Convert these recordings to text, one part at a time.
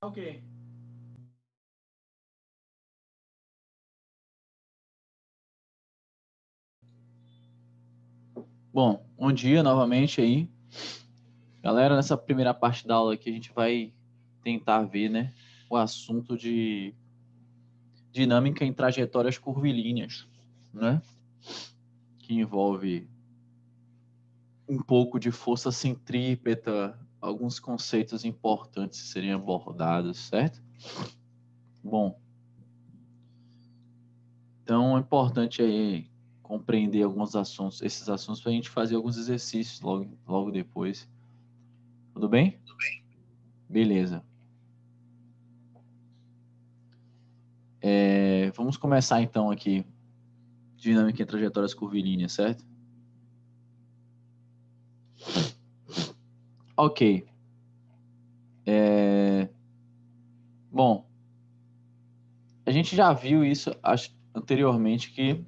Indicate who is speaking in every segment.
Speaker 1: Ok. Bom,
Speaker 2: bom dia novamente aí. Galera, nessa primeira parte da aula aqui a gente vai tentar ver, né, o assunto de dinâmica em trajetórias curvilíneas, né? Que envolve um pouco de força centrípeta, alguns conceitos importantes serem abordados, certo? Bom, então é importante aí compreender alguns assuntos, esses assuntos para a gente fazer alguns exercícios logo, logo depois. Tudo bem? Tudo bem. Beleza. É, vamos começar então aqui dinâmica em trajetórias curvilíneas, certo? Ok. É... Bom, a gente já viu isso acho, anteriormente que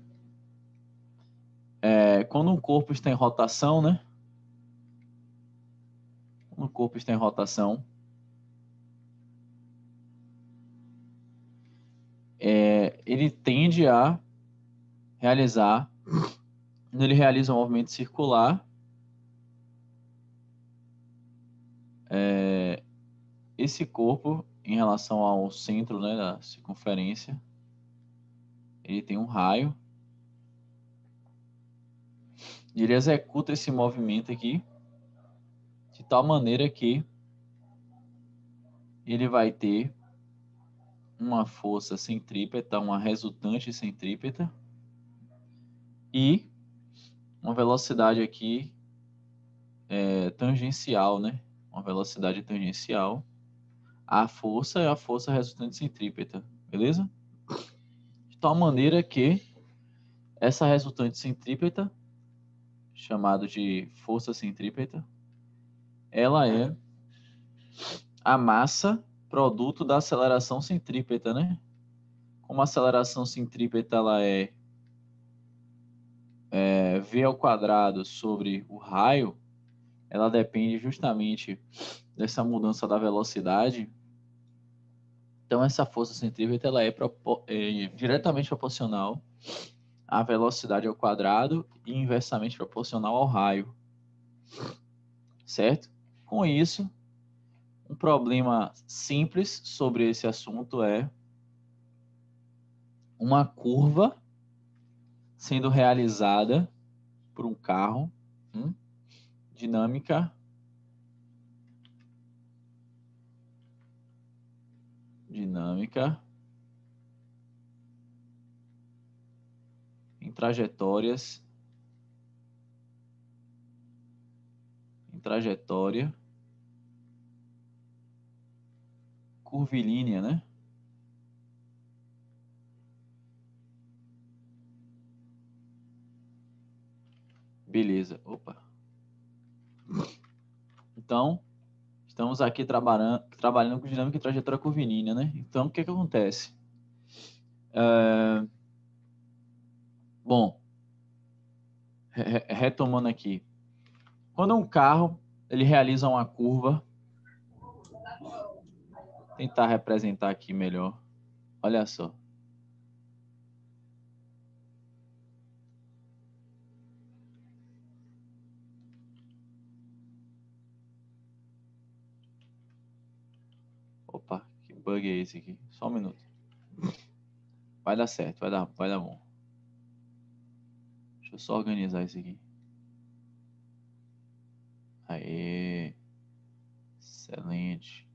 Speaker 2: é, quando um corpo está em rotação, né? Quando o corpo está em rotação, é, ele tende a realizar, quando ele realiza um movimento circular, É, esse corpo, em relação ao centro né, da circunferência, ele tem um raio. E ele executa esse movimento aqui de tal maneira que ele vai ter uma força centrípeta, uma resultante centrípeta e uma velocidade aqui é, tangencial, né? uma velocidade tangencial. A força é a força resultante centrípeta, beleza? De tal maneira que essa resultante centrípeta, chamada de força centrípeta, ela é a massa produto da aceleração centrípeta, né? Como a aceleração centrípeta ela é, é v ao quadrado sobre o raio, ela depende justamente dessa mudança da velocidade. Então, essa força centrípeta ela é, é diretamente proporcional à velocidade ao quadrado e inversamente proporcional ao raio. Certo? Com isso, um problema simples sobre esse assunto é uma curva sendo realizada por um carro. Hum? dinâmica dinâmica em trajetórias em trajetória curvilínea, né? Beleza, opa. Então, estamos aqui trabalhando, trabalhando com dinâmica e trajetória curvilínea, né? Então, o que, é que acontece? É... Bom, re retomando aqui. Quando um carro ele realiza uma curva, Vou tentar representar aqui melhor. Olha só. bug é esse aqui? Só um minuto. Vai dar certo, vai dar, vai dar bom. Deixa eu só organizar isso aqui. Aê. Excelente.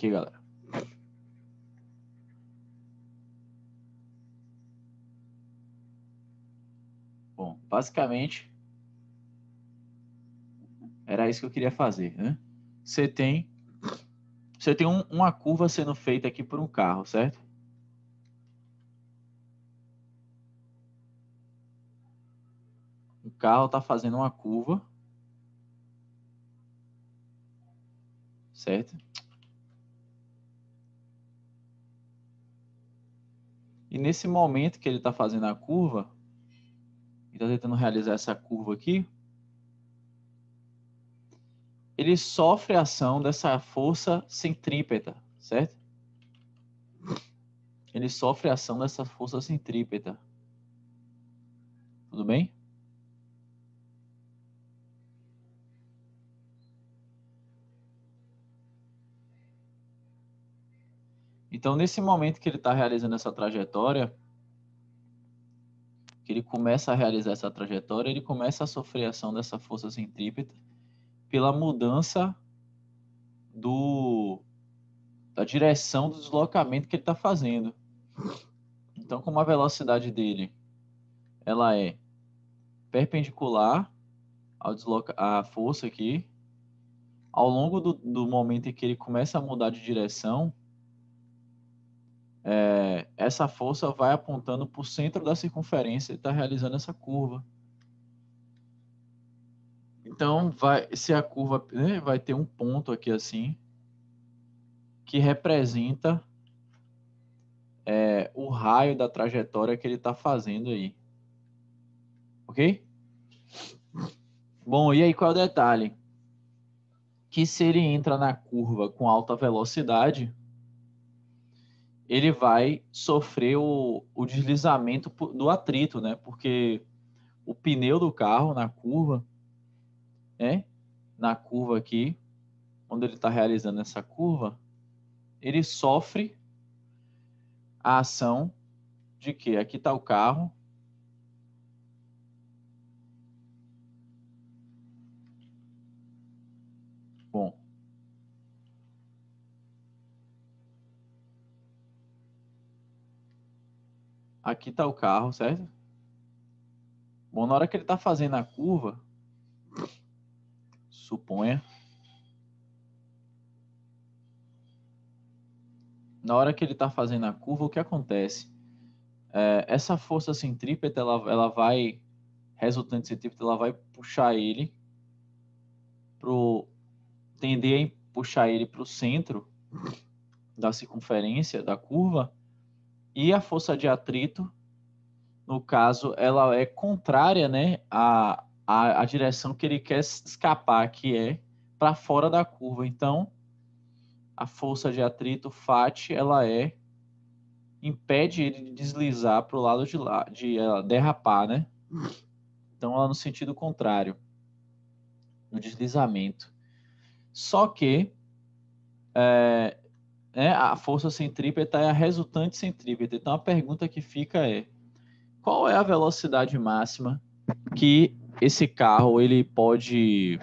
Speaker 2: aqui, galera. Bom, basicamente era isso que eu queria fazer, né? Você tem você tem um, uma curva sendo feita aqui por um carro, certo? O carro está fazendo uma curva, certo? E nesse momento que ele está fazendo a curva, ele está tentando realizar essa curva aqui, ele sofre a ação dessa força centrípeta, certo? Ele sofre a ação dessa força centrípeta. Tudo bem? Então, nesse momento que ele está realizando essa trajetória, que ele começa a realizar essa trajetória, ele começa a sofrer ação dessa força centrípeta pela mudança do da direção do deslocamento que ele está fazendo. Então, como a velocidade dele ela é perpendicular ao desloca à força aqui, ao longo do, do momento em que ele começa a mudar de direção, é, essa força vai apontando para o centro da circunferência e está realizando essa curva. Então, vai, se a curva né, vai ter um ponto aqui assim, que representa é, o raio da trajetória que ele está fazendo aí. Ok? Bom, e aí qual é o detalhe? Que se ele entra na curva com alta velocidade, ele vai sofrer o, o deslizamento do atrito, né? Porque o pneu do carro na curva, né? Na curva aqui, onde ele está realizando essa curva, ele sofre a ação de que aqui está o carro, Aqui tá o carro, certo? Bom, na hora que ele tá fazendo a curva, suponha. Na hora que ele tá fazendo a curva, o que acontece? É, essa força centrípeta, ela, ela vai, resultante centrípeta, ela vai puxar ele pro tender a puxar ele para o centro da circunferência da curva e a força de atrito, no caso, ela é contrária né, à, à, à direção que ele quer escapar, que é para fora da curva. Então, a força de atrito FAT, ela é impede ele de deslizar para o lado de lá, de eh, derrapar, né? Então, ela no sentido contrário, no deslizamento. Só que é, né, a força centrípeta é a resultante centrípeta. Então a pergunta que fica é: qual é a velocidade máxima que esse carro ele pode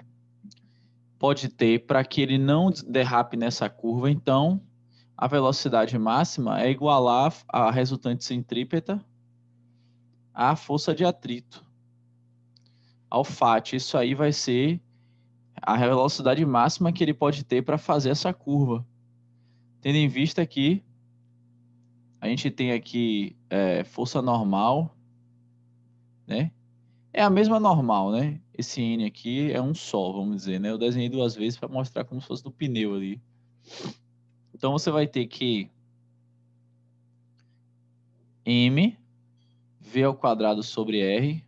Speaker 2: pode ter para que ele não derrape nessa curva? Então a velocidade máxima é igualar a resultante centrípeta à força de atrito. Ao FAT, isso aí vai ser a velocidade máxima que ele pode ter para fazer essa curva. Tendo em vista que a gente tem aqui é, força normal, né? É a mesma normal, né? Esse N aqui é um só, vamos dizer, né? Eu desenhei duas vezes para mostrar como se fosse do pneu ali. Então você vai ter que M V ao quadrado sobre R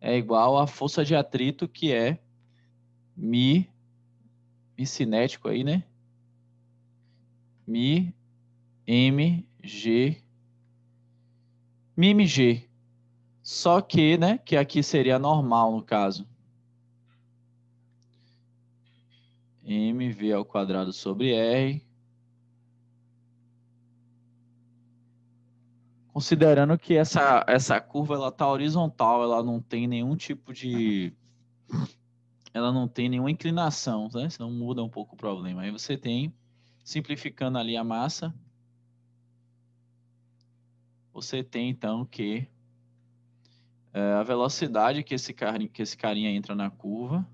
Speaker 2: é igual à força de atrito que é mi, mi cinético aí, né? Mi, M, G, g Só que, né, que aqui seria normal no caso. mv ao quadrado sobre r. Considerando que essa, essa curva ela tá horizontal, ela não tem nenhum tipo de ela não tem nenhuma inclinação, né? Senão muda um pouco o problema. Aí você tem simplificando ali a massa, você tem então que é, a velocidade que esse, carinha, que esse carinha entra na curva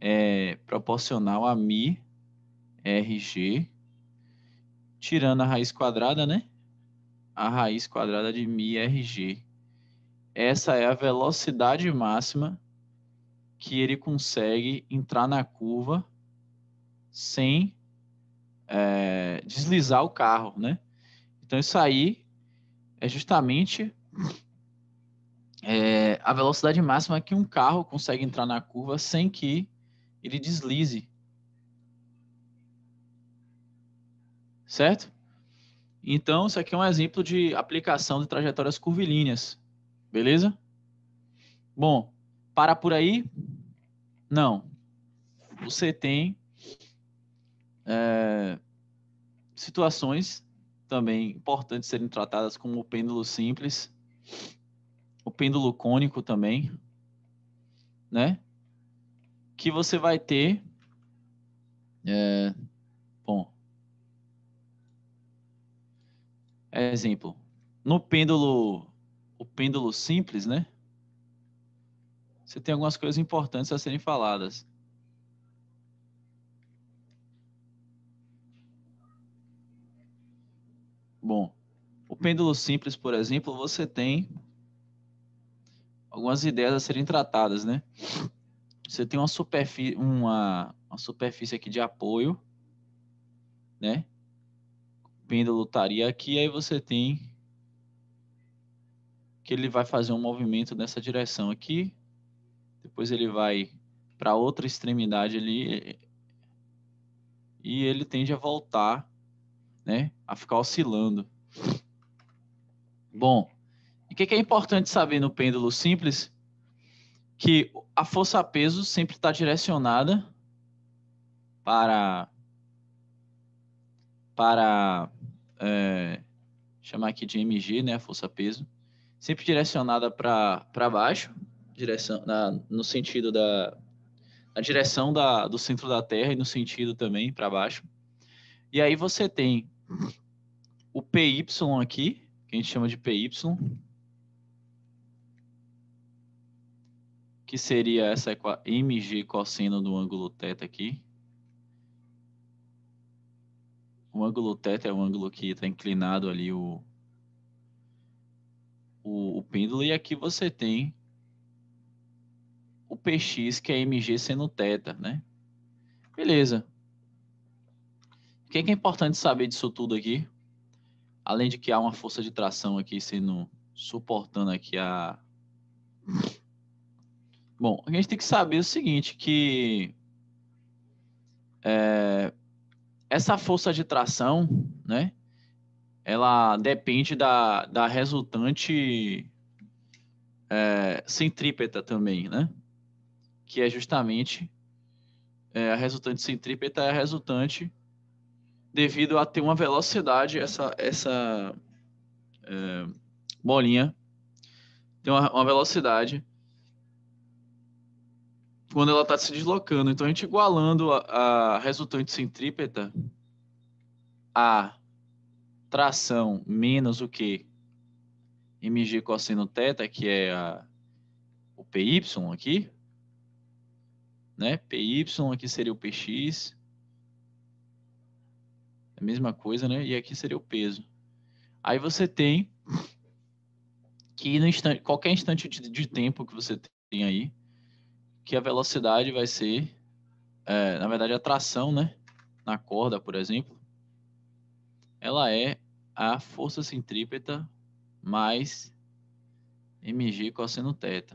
Speaker 2: é proporcional a mi rg, tirando a raiz quadrada, né? A raiz quadrada de mi rg. Essa é a velocidade máxima que ele consegue entrar na curva sem é, deslizar o carro, né? Então isso aí é justamente é, a velocidade máxima que um carro consegue entrar na curva sem que ele deslize. Certo? Então, isso aqui é um exemplo de aplicação de trajetórias curvilíneas. Beleza? Bom, para por aí? Não. Você tem é, situações também importantes serem tratadas como o pêndulo simples, o pêndulo cônico também, né? Que você vai ter, é, bom, exemplo, no pêndulo, o pêndulo simples, né? Você tem algumas coisas importantes a serem faladas. Bom, o pêndulo simples, por exemplo, você tem algumas ideias a serem tratadas, né? Você tem uma superfície, uma, uma superfície aqui de apoio, né? O pêndulo estaria aqui, aí você tem que ele vai fazer um movimento nessa direção aqui, depois ele vai para outra extremidade ali e ele tende a voltar né? A ficar oscilando. Bom, o que, é importante saber no pêndulo simples? Que a força peso sempre está direcionada para para é, chamar aqui de mg, né, a força peso, sempre direcionada para baixo, direção na, no sentido da na direção da, do centro da Terra e no sentido também para baixo. E aí você tem o PY aqui, que a gente chama de PY, que seria essa MG cosseno do ângulo θ aqui. O ângulo θ é o ângulo que está inclinado ali o, o, o, pêndulo, e aqui você tem o PX, que é MG seno θ, né? Beleza. É que é importante saber disso tudo aqui? Além de que há uma força de tração aqui sendo suportando aqui a. Bom, a gente tem que saber o seguinte, que é, essa força de tração, né? Ela depende da, da resultante é, centrípeta também, né? Que é justamente é, a resultante centrípeta é a resultante devido a ter uma velocidade, essa, essa é, bolinha tem uma, uma velocidade quando ela está se deslocando. Então, a gente igualando a, a resultante centrípeta a tração menos o que mg cosseno θ, que é a, o PY aqui, né? PY aqui seria o PX, é a mesma coisa, né? E aqui seria o peso. Aí você tem que no instante, qualquer instante de, de tempo que você tem aí, que a velocidade vai ser, é, na verdade, a tração, né? Na corda, por exemplo, ela é a força centrípeta mais mg cosseno θ,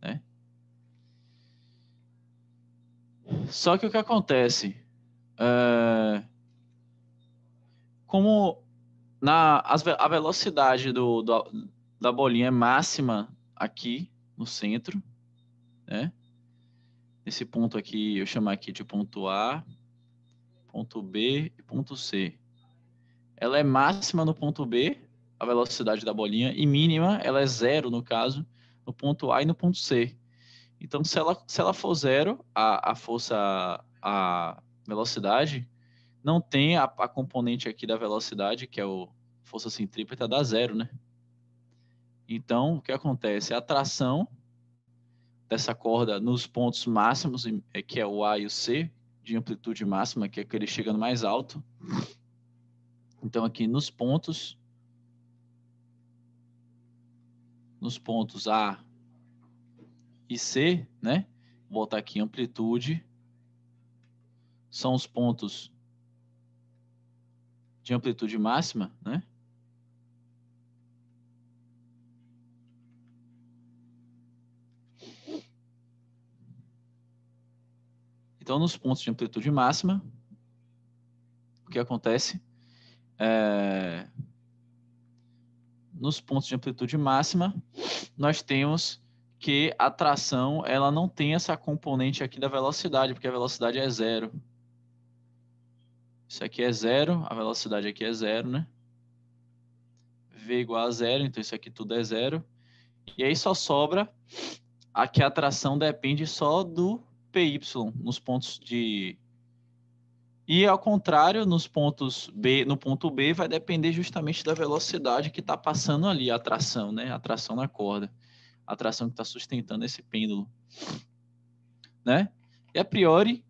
Speaker 2: né? Só que o que acontece? Uh, como na, a velocidade do, do, da bolinha é máxima aqui no centro, né? Esse ponto aqui, eu chamo aqui de ponto A, ponto B e ponto C. Ela é máxima no ponto B, a velocidade da bolinha, e mínima, ela é zero, no caso, no ponto A e no ponto C. Então, se ela, se ela for zero, a, a força, a velocidade, não tem a, a componente aqui da velocidade, que é o força centrípeta, dá zero, né? Então, o que acontece? A tração dessa corda nos pontos máximos, é, que é o A e o C, de amplitude máxima, que é aquele chegando mais alto. Então, aqui nos pontos, nos pontos A e C, né? Vou botar aqui amplitude, são os pontos de amplitude máxima, né? Então, nos pontos de amplitude máxima, o que acontece? É... Nos pontos de amplitude máxima, nós temos que a tração ela não tem essa componente aqui da velocidade, porque a velocidade é zero. Isso aqui é zero, a velocidade aqui é zero, né? V igual a zero, então isso aqui tudo é zero. E aí só sobra aqui a tração depende só do PY nos pontos de e ao contrário, nos pontos B, no ponto B vai depender justamente da velocidade que está passando ali a tração, né? A tração na corda, a tração que está sustentando esse pêndulo, né? E a priori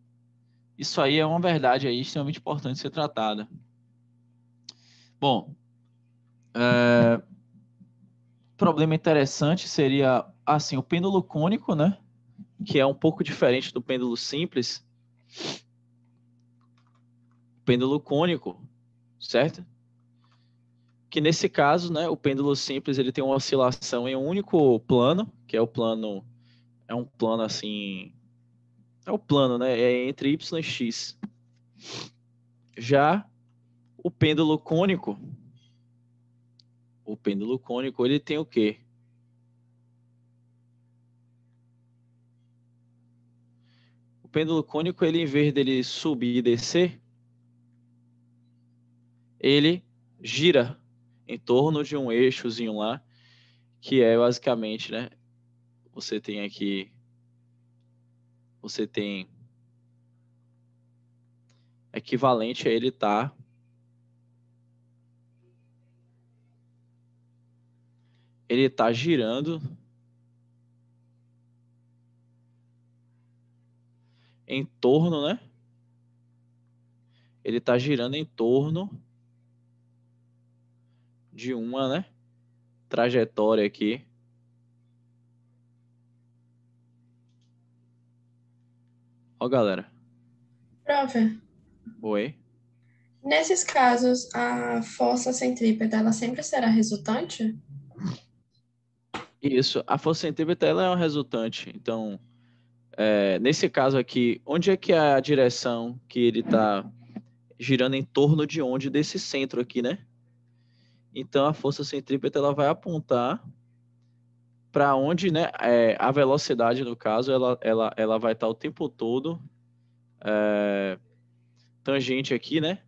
Speaker 2: isso aí é uma verdade aí extremamente importante ser tratada. Bom, é, problema interessante seria assim o pêndulo cônico, né? Que é um pouco diferente do pêndulo simples. Pêndulo cônico, certo? Que nesse caso, né, o pêndulo simples ele tem uma oscilação em um único plano, que é o plano é um plano assim é o plano, né? É entre y e x. Já o pêndulo cônico, o pêndulo cônico, ele tem o quê? O pêndulo cônico, ele em vez dele subir e descer, ele gira em torno de um eixozinho lá, que é basicamente, né? Você tem aqui você tem equivalente a ele estar tá ele está girando em torno, né? Ele está girando em torno de uma, né? Trajetória aqui Ó, galera. Prof. Oi.
Speaker 3: Nesses casos, a força centrípeta, ela sempre será resultante?
Speaker 2: Isso. A força centrípeta, ela é um resultante. Então, é, nesse caso aqui, onde é que é a direção que ele está girando em torno de onde? Desse centro aqui, né? Então, a força centrípeta, ela vai apontar para onde né, é, a velocidade, no caso, ela, ela, ela vai estar tá o tempo todo é, tangente aqui, né?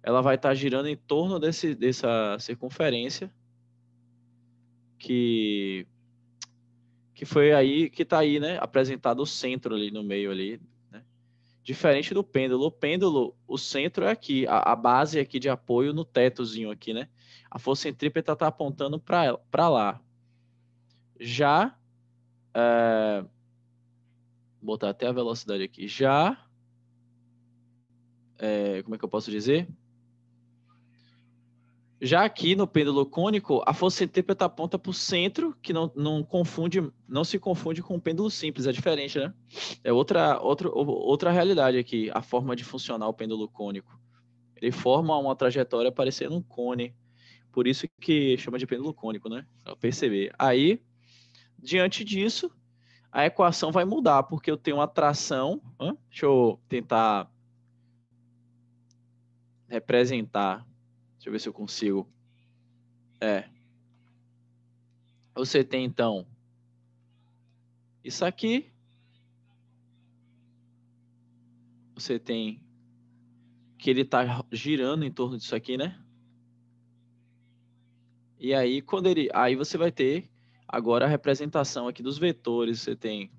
Speaker 2: Ela vai estar tá girando em torno desse, dessa circunferência que que foi aí que está aí, né? Apresentado o centro ali no meio ali, né? diferente do pêndulo. O pêndulo, o centro é aqui, a, a base aqui de apoio no tetozinho aqui, né? A força centrípeta está apontando para lá, já. É, vou botar até a velocidade aqui. Já. É, como é que eu posso dizer? Já aqui no pêndulo cônico, a força centrípeta aponta para o centro, que não, não confunde, não se confunde com o pêndulo simples, é diferente, né? É outra, outra, outra realidade aqui, a forma de funcionar o pêndulo cônico. Ele forma uma trajetória parecendo um cone. Por isso que chama de pêndulo cônico, né? perceber. Aí, Diante disso, a equação vai mudar, porque eu tenho uma tração. Hã? Deixa eu tentar representar. Deixa eu ver se eu consigo. É. Você tem, então, isso aqui. Você tem que ele está girando em torno disso aqui, né? E aí, quando ele. Aí você vai ter Agora a representação aqui dos vetores, você tem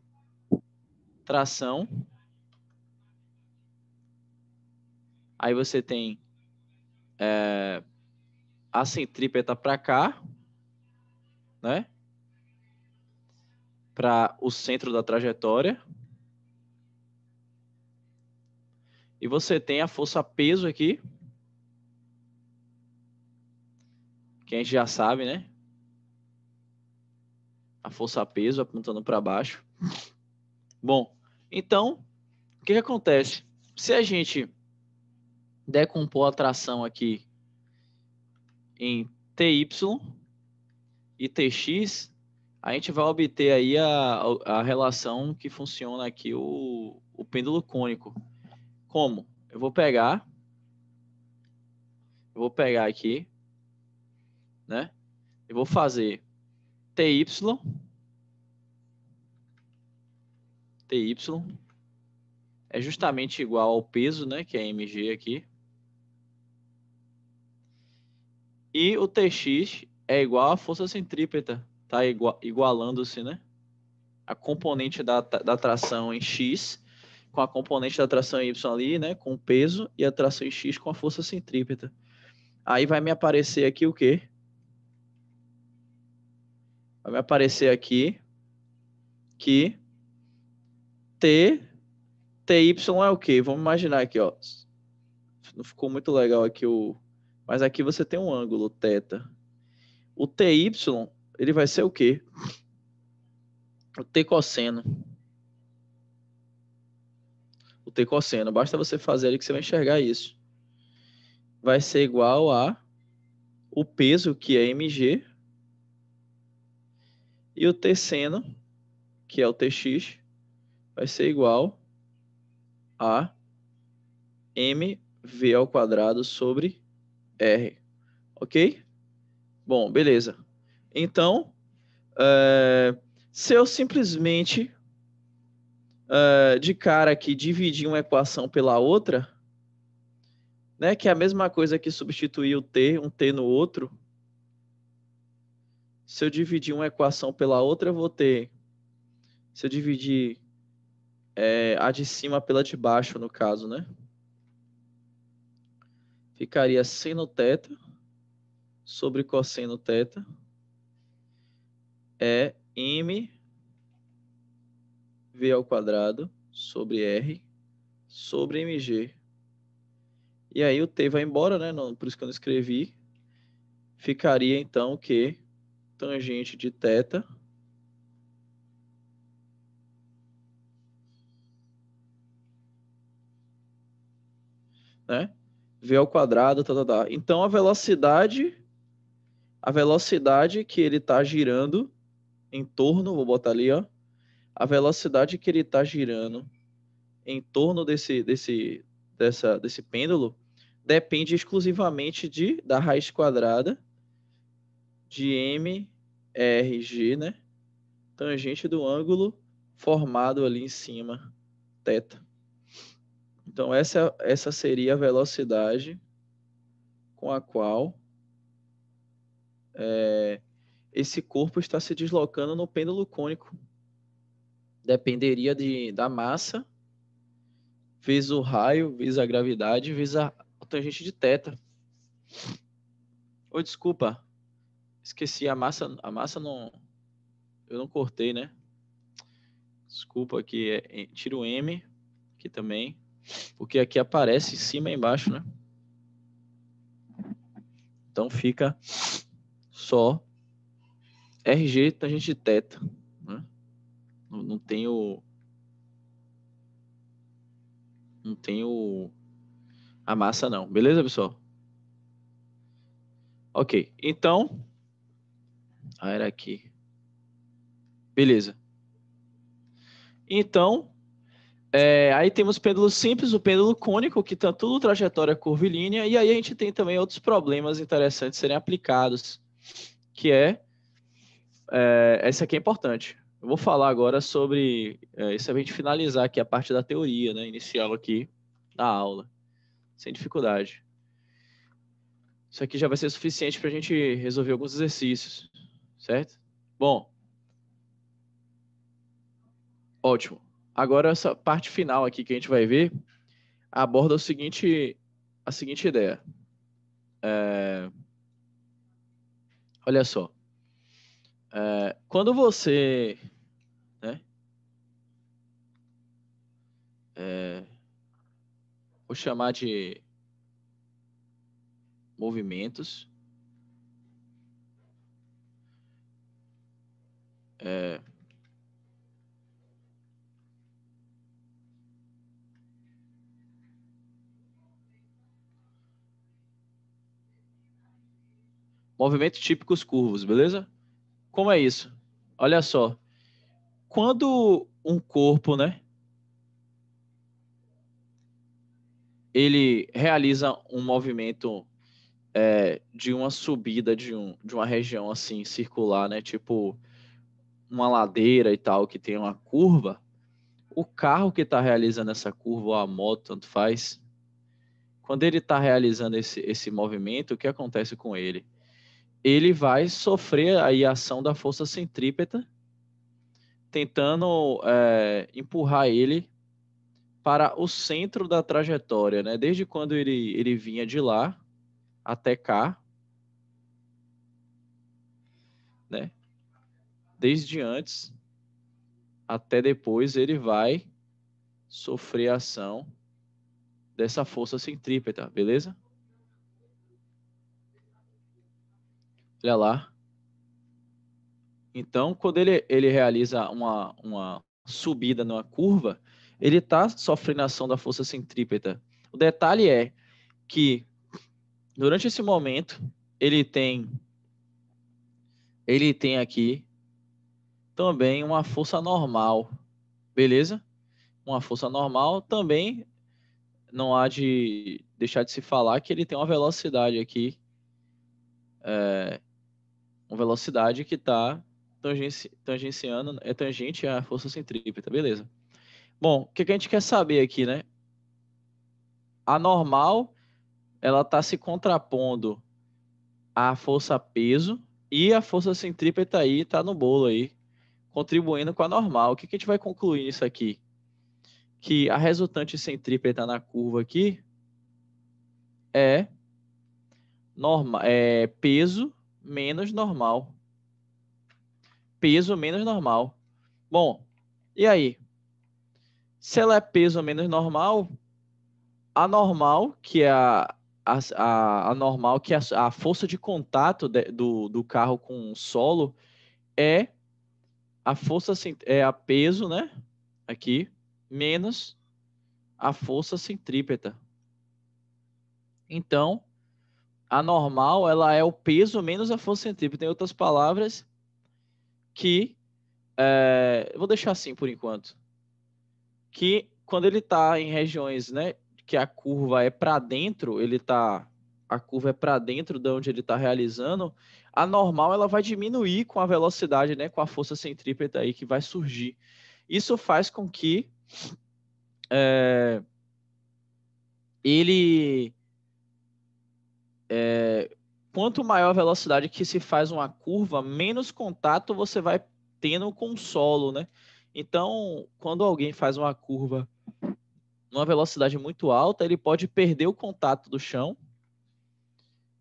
Speaker 2: tração, aí você tem é, a centrípeta para cá, né? Para o centro da trajetória. E você tem a força peso aqui, que a gente já sabe, né? a força peso apontando para baixo. Bom, então, o que, que acontece? Se a gente decompor a tração aqui em TY e TX, a gente vai obter aí a, a relação que funciona aqui o, o pêndulo cônico. Como? Eu vou pegar, eu vou pegar aqui, né? Eu vou fazer TY, TY é justamente igual ao peso, né, que é mg aqui. E o TX é igual à força centrípeta, tá igualando-se, né? A componente da, da tração em X com a componente da tração em Y ali, né, com o peso, e a tração em X com a força centrípeta. Aí vai me aparecer aqui o quê? vai me aparecer aqui que T, TY é o quê? Vamos imaginar aqui, ó. Não ficou muito legal aqui o... Mas aqui você tem um ângulo θ. O TY, ele vai ser o quê? O T cosseno. O T cosseno. Basta você fazer ali que você vai enxergar isso. Vai ser igual a o peso, que é mg, e o T seno, que é o Tx, vai ser igual a mv ao quadrado sobre r, ok? Bom, beleza. Então, é, se eu simplesmente é, de cara aqui dividir uma equação pela outra, né, que é a mesma coisa que substituir o t, um t no outro, se eu dividir uma equação pela outra, eu vou ter. Se eu dividir é, a de cima pela de baixo, no caso, né? Ficaria seno teta sobre cosseno teta é m v ao quadrado sobre r sobre mg. E aí o t vai embora, né? Não, por isso que eu não escrevi. Ficaria então que tangente de θ né? V ao quadrado, tá, tá, tá. Então a velocidade, a velocidade que ele está girando em torno, vou botar ali, ó, a velocidade que ele está girando em torno desse, desse, dessa, desse pêndulo depende exclusivamente de da raiz quadrada de MRG, né? Tangente do ângulo formado ali em cima, θ. Então, essa, essa seria a velocidade com a qual é, esse corpo está se deslocando no pêndulo cônico. Dependeria de, da massa, vezes o raio, vezes a gravidade, vezes a, a tangente de θ. Ou oh, desculpa, Esqueci, a massa, a massa não. Eu não cortei, né? Desculpa aqui, é, é, tiro o M aqui também, porque aqui aparece em cima e embaixo, né? Então fica só RG tangente teta, né? Não, não tem o não tem o a massa não, beleza, pessoal? OK. Então, ah, era aqui. Beleza. Então, é, aí temos o pêndulo simples, o pêndulo cônico, que está tudo trajetória curvilínea, e aí a gente tem também outros problemas interessantes serem aplicados, que é, é esse aqui é importante. Eu vou falar agora sobre, é, isso é a gente finalizar aqui a parte da teoria, né, inicial aqui da aula, sem dificuldade. Isso aqui já vai ser suficiente para a gente resolver alguns exercícios certo? Bom, ótimo. Agora essa parte final aqui que a gente vai ver aborda o seguinte, a seguinte ideia. É... Olha só, é... quando você, né? É... Vou chamar de movimentos É... Movimentos típicos curvos, beleza? Como é isso? Olha só. Quando um corpo, né? Ele realiza um movimento é, de uma subida de, um, de uma região assim circular, né? Tipo uma ladeira e tal, que tem uma curva, o carro que está realizando essa curva, ou a moto, tanto faz, quando ele está realizando esse, esse movimento, o que acontece com ele? Ele vai sofrer aí a ação da força centrípeta, tentando é, empurrar ele para o centro da trajetória, né? Desde quando ele, ele vinha de lá até cá, né? desde antes até depois, ele vai sofrer a ação dessa força centrípeta, beleza? Olha lá. Então, quando ele, ele realiza uma, uma subida numa curva, ele está sofrendo a ação da força centrípeta. O detalhe é que, durante esse momento, ele tem ele tem aqui também uma força normal, beleza? Uma força normal também não há de deixar de se falar que ele tem uma velocidade aqui, é, uma velocidade que está tangenci, tangenciando, é tangente à força centrípeta, beleza? Bom, o que, que a gente quer saber aqui, né? A normal, ela está se contrapondo à força peso e a força centrípeta aí está no bolo aí, contribuindo com a normal. O que, que a gente vai concluir nisso aqui? Que a resultante centrípeta tá na curva aqui é, norma, é peso menos normal. Peso menos normal. Bom, e aí? Se ela é peso menos normal, a normal, que é a, a, a, a normal, que é a, a força de contato de, do, do carro com o solo, é a força é a peso, né? Aqui, menos a força centrípeta. Então, a normal, ela é o peso menos a força centrípeta. Em outras palavras, que... É, vou deixar assim por enquanto. Que quando ele está em regiões né, que a curva é para dentro, ele está a curva é para dentro de onde ele está realizando, a normal ela vai diminuir com a velocidade, né, com a força centrípeta aí que vai surgir. Isso faz com que é, ele é, quanto maior a velocidade que se faz uma curva, menos contato você vai tendo com o solo, né? Então, quando alguém faz uma curva numa velocidade muito alta, ele pode perder o contato do chão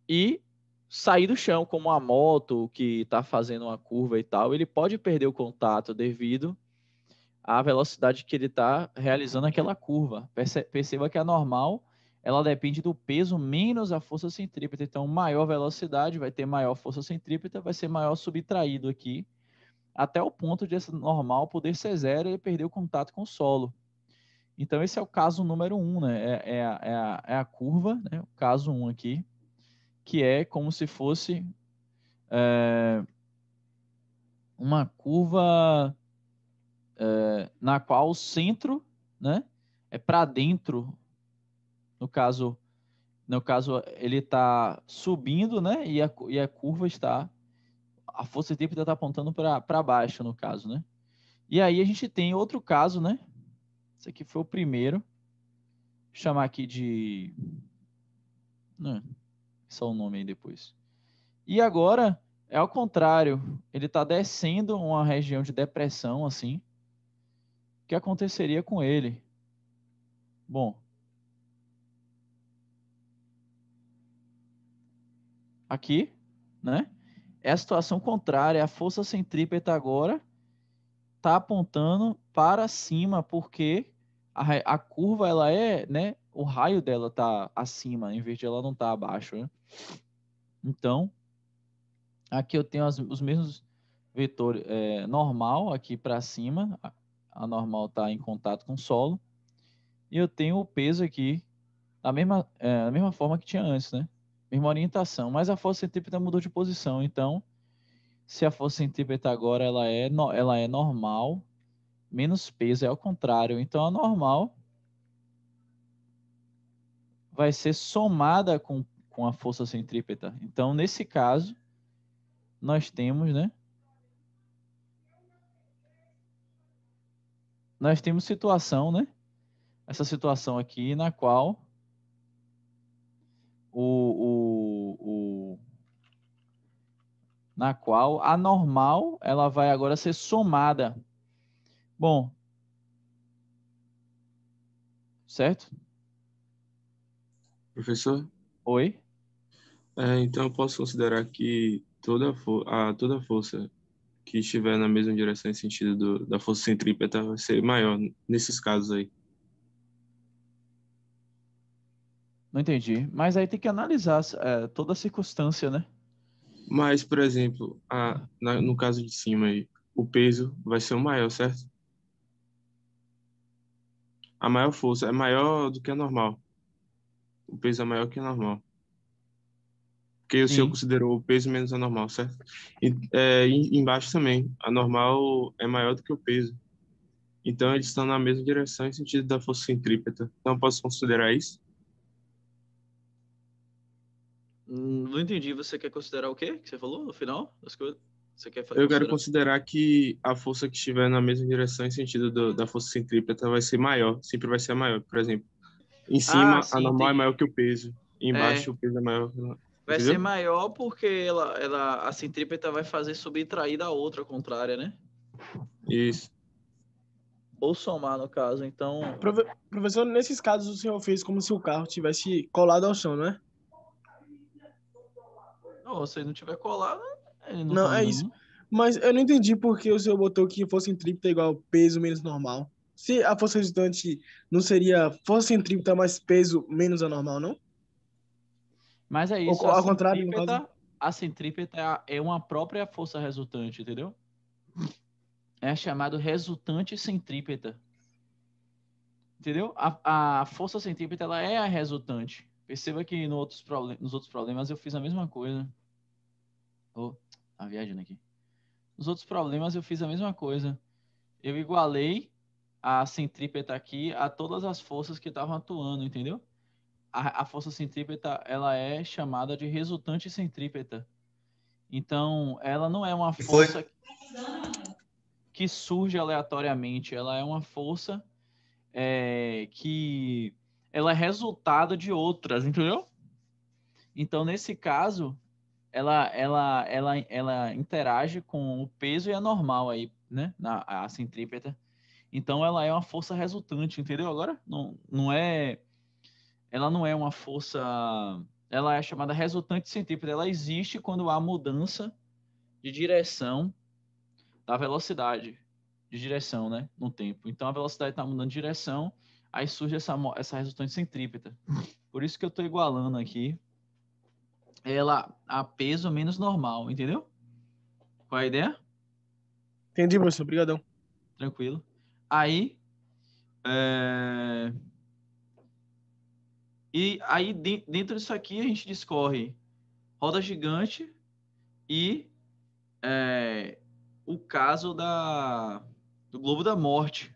Speaker 2: e sair do chão, como a moto que está fazendo uma curva e tal, ele pode perder o contato devido à velocidade que ele está realizando aquela curva. Perceba que a normal ela depende do peso menos a força centrípeta. Então, maior velocidade vai ter maior força centrípeta, vai ser maior subtraído aqui, até o ponto de essa normal poder ser zero e perder o contato com o solo. Então, esse é o caso número um, né? É, é, é, a, é a, curva, né? o caso um aqui que é como se fosse é, uma curva é, na qual o centro né, é para dentro. No caso, no caso ele está subindo né, e, a, e a curva está. A força centrípeta está apontando para baixo, no caso. Né? E aí a gente tem outro caso, né? Esse aqui foi o primeiro. Vou chamar aqui de. Não né, só o nome aí depois. E agora, é ao contrário, ele está descendo uma região de depressão, assim. O que aconteceria com ele? Bom, aqui, né? É a situação contrária, a força centrípeta agora está apontando para cima, porque a, a, curva ela é, né? O raio dela está acima, em vez de ela não tá abaixo. Né? Então, aqui eu tenho as, os mesmos vetores é, normal aqui para cima, a normal está em contato com o solo, e eu tenho o peso aqui da mesma, é, da mesma forma que tinha antes, né? Mesma orientação, mas a força centrípeta mudou de posição, então se a força centrípeta agora ela é, no, ela é normal, menos peso é ao contrário, então a normal vai ser somada com com a força centrípeta. Então, nesse caso, nós temos, né? Nós temos situação, né? Essa situação aqui na qual o, o, o na qual a normal ela vai agora ser somada. Bom, certo?
Speaker 4: Professor? Oi? É, então eu posso considerar que toda a, toda a força que estiver na mesma direção em sentido do, da força centrípeta vai ser maior nesses casos aí.
Speaker 2: Não entendi. Mas aí tem que analisar é, toda a circunstância, né?
Speaker 4: Mas, por exemplo, a, na, no caso de cima aí, o peso vai ser o maior, certo? A maior força é maior do que a normal. O peso é maior que a normal que o Sim. senhor considerou o peso menos a normal, certo? E, é, embaixo também, a normal é maior do que o peso. Então, eles estão na mesma direção em sentido da força centrípeta. Então, posso considerar isso?
Speaker 2: Hum, não entendi. Você quer considerar o quê que você falou no final das coisas? Você quer Eu quero
Speaker 4: considerar que a força que estiver na mesma direção em sentido do, da força centrípeta vai ser maior, sempre vai ser maior. Por exemplo,
Speaker 2: em ah, cima ah, sim, a normal é entendi. É. é
Speaker 4: maior que o peso, embaixo é... o peso é maior.
Speaker 2: Vai Entendeu? ser maior porque ela, ela, a centrípeta vai fazer subtrair da outra contrária, né? Isso. Ou somar, no caso, então... Prove...
Speaker 1: Professor, nesses casos o senhor fez como se o carro tivesse colado ao chão, não é?
Speaker 2: Não, se ele não tiver colado,
Speaker 1: ele não Não, é isso. Mas eu não entendi porque o senhor botou que fosse centrípeta igual peso menos normal. Se a força resultante não seria força centrípeta mais peso menos anormal, não? Mas é isso. ao assim, contrário, nós... Assim,
Speaker 2: é a centrípeta é uma própria força resultante, entendeu? É chamado resultante centrípeta. Entendeu? A, a força centrípeta ela é a resultante. Perceba que no outros nos outros problemas eu fiz a mesma coisa. Oh, tá viajando aqui. Nos outros problemas eu fiz a mesma coisa. Eu igualei a centrípeta aqui a todas as forças que estavam atuando, entendeu? a, a força centrípeta ela é chamada de resultante centrípeta. Então, ela não é uma força que, que surge aleatoriamente, ela é uma força é, que ela é resultado de outras, entendeu? Então, nesse caso, ela, ela, ela, ela interage com o peso e a normal aí, né? Na, a centrípeta. Então, ela é uma força resultante, entendeu? Agora, não, não é ela não é uma força, ela é chamada resultante centrípeta, ela existe quando há mudança de direção da velocidade de direção, né, no tempo. Então a velocidade está mudando de direção, aí surge essa, essa resultante centrípeta. Por isso que eu estou igualando aqui ela a peso menos normal, entendeu? Qual é a ideia?
Speaker 1: Entendi, professor. Obrigadão. Tranquilo.
Speaker 2: Aí, é... E aí, dentro disso aqui, a gente discorre roda gigante e é, o caso da, do Globo da Morte.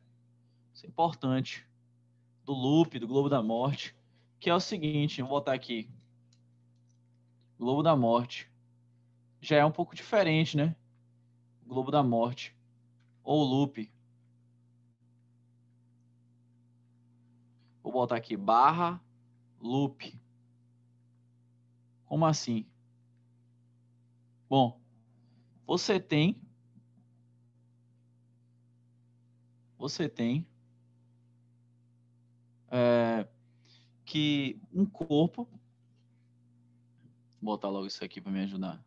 Speaker 2: Isso é importante. Do loop, do Globo da Morte. Que é o seguinte, eu vou botar aqui. Globo da Morte. Já é um pouco diferente, né? Globo da Morte. Ou loop. Vou botar aqui barra loop. Como assim? Bom, você tem você tem é, que um corpo vou botar logo isso aqui para me ajudar.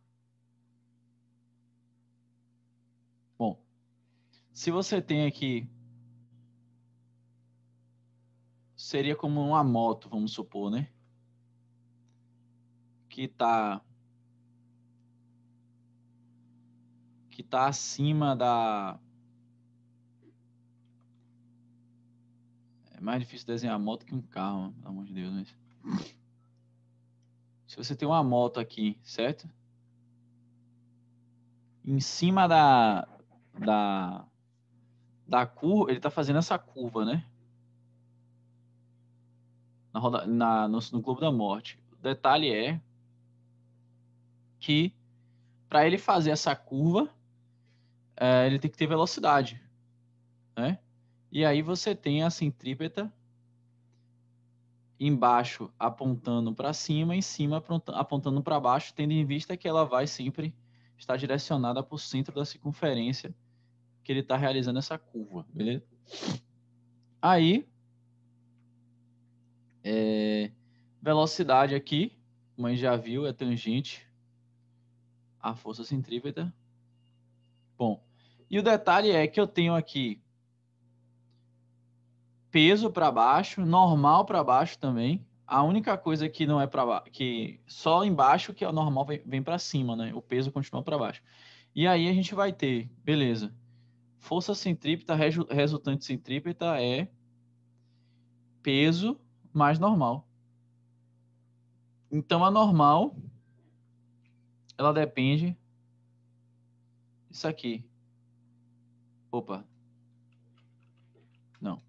Speaker 2: Bom, se você tem aqui seria como uma moto, vamos supor, né? Que tá que tá acima da É mais difícil desenhar moto que um carro, pelo amor de Deus, mas... Né? Se você tem uma moto aqui, certo? Em cima da da da curva, ele tá fazendo essa curva, né? na roda, na, no, no Globo da Morte. O detalhe é que para ele fazer essa curva, é, ele tem que ter velocidade, né? E aí você tem a centrípeta embaixo apontando para cima, em cima apontando para baixo, tendo em vista que ela vai sempre estar direcionada para o centro da circunferência que ele está realizando essa curva, beleza? Aí é, velocidade aqui, mas já viu, é tangente à força centrípeta. Bom, e o detalhe é que eu tenho aqui peso para baixo, normal para baixo também. A única coisa que não é para baixo, que só embaixo que é o normal vem, vem para cima, né? O peso continua para baixo. E aí a gente vai ter, beleza? Força centrípeta resultante centrípeta é peso mais normal. Então, a normal, ela depende disso aqui. Opa. Não.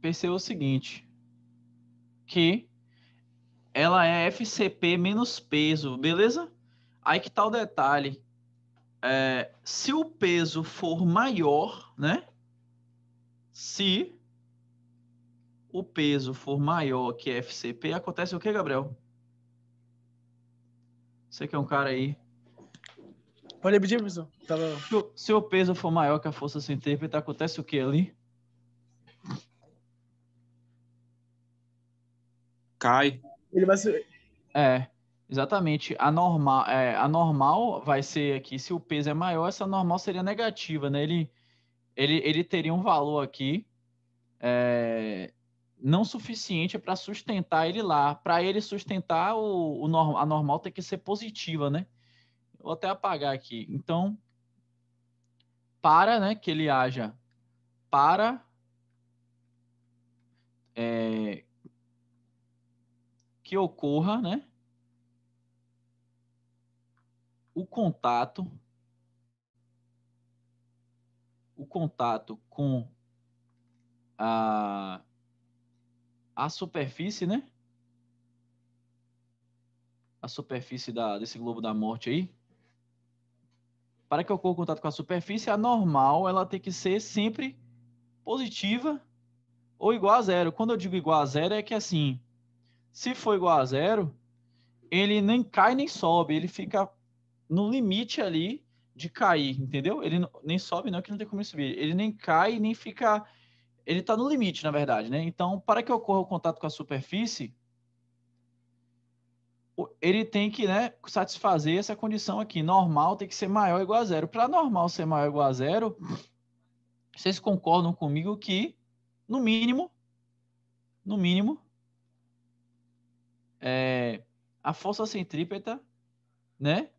Speaker 2: Perceba o seguinte, que ela é FCP menos peso, beleza? Aí que tá o detalhe. É, se o peso for maior, né? Se o peso for maior que FCP, acontece o que, Gabriel? Você que é um cara aí. Pode pedir, professor. Tava... Se o peso for maior que a força centrípeta, acontece o que ali? Cai. Ele vai se. É, exatamente. A normal, é, a normal vai ser aqui, se o peso é maior, essa normal seria negativa, né? Ele ele, ele teria um valor aqui é, não suficiente para sustentar ele lá. Para ele sustentar, o, o, a normal tem que ser positiva, né? Vou até apagar aqui. Então, para né, que ele haja para é, que ocorra né, o contato o contato com a, a superfície, né? A superfície da, desse globo da morte aí. Para que ocorra o contato com a superfície, a normal ela tem que ser sempre positiva ou igual a zero. Quando eu digo igual a zero, é que assim, se for igual a zero, ele nem cai nem sobe, ele fica no limite ali de cair, entendeu? Ele nem sobe, não, que não tem como subir. Ele nem cai, nem fica. Ele está no limite, na verdade, né? Então, para que ocorra o contato com a superfície, ele tem que né, satisfazer essa condição aqui. Normal tem que ser maior ou igual a zero. Para normal ser maior ou igual a zero, vocês concordam comigo que, no mínimo, no mínimo, é, a força centrípeta, né,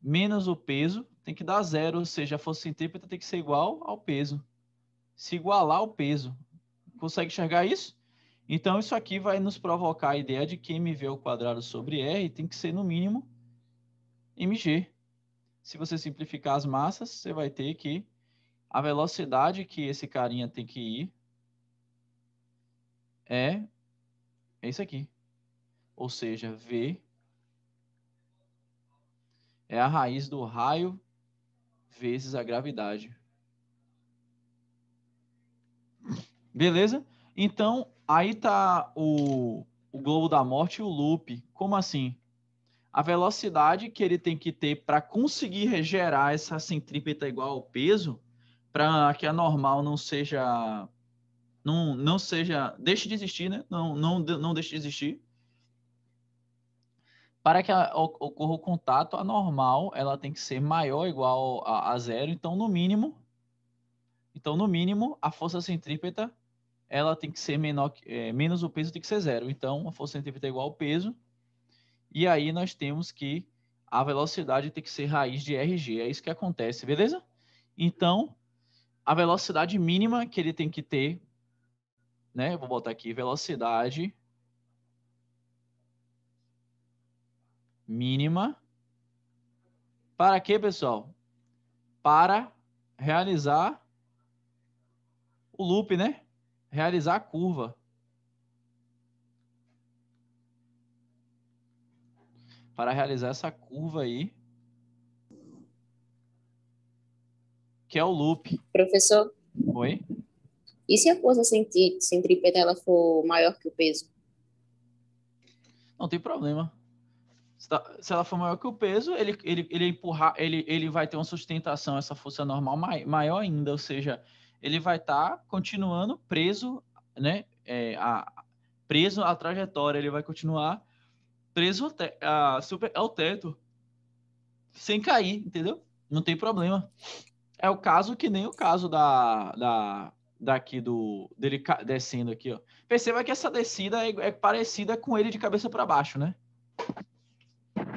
Speaker 2: menos o peso, tem que dar zero, ou seja, a força centrípeta tem que ser igual ao peso. Se igualar ao peso. Consegue enxergar isso? Então, isso aqui vai nos provocar a ideia de que mv ao quadrado sobre r tem que ser, no mínimo, mg. Se você simplificar as massas, você vai ter que a velocidade que esse carinha tem que ir é, é isso aqui. Ou seja, v é a raiz do raio vezes a gravidade. Beleza? Então, aí tá o, o globo da morte e o loop. Como assim? A velocidade que ele tem que ter para conseguir regerar essa centrípeta igual ao peso, para que a normal não seja não, não seja, deixe de existir, né? Não, não, não deixe de existir para que ocorra o contato, a normal ela tem que ser maior ou igual a, a, zero. Então, no mínimo, então no mínimo a força centrípeta ela tem que ser menor, é, menos o peso tem que ser zero. Então, a força centrípeta é igual ao peso. E aí nós temos que a velocidade tem que ser raiz de rg. É isso que acontece, beleza? Então, a velocidade mínima que ele tem que ter, né? Vou botar aqui velocidade mínima. Para quê, pessoal? Para realizar o loop, né? Realizar a curva. Para realizar essa curva aí. Que é o loop.
Speaker 3: Professor? Oi? E se a força centrípeta ela for maior que o peso?
Speaker 2: Não tem problema. Tá, se ela for maior que o peso, ele, ele, ele empurrar, ele, ele vai ter uma sustentação, essa força normal maior ainda, ou seja, ele vai estar tá continuando preso, né? É, a, preso à trajetória, ele vai continuar preso ao, te, a, super, ao teto, sem cair, entendeu? Não tem problema. É o caso que nem o caso da, da daqui do dele descendo aqui, ó. Perceba que essa descida é, é parecida com ele de cabeça para baixo, né?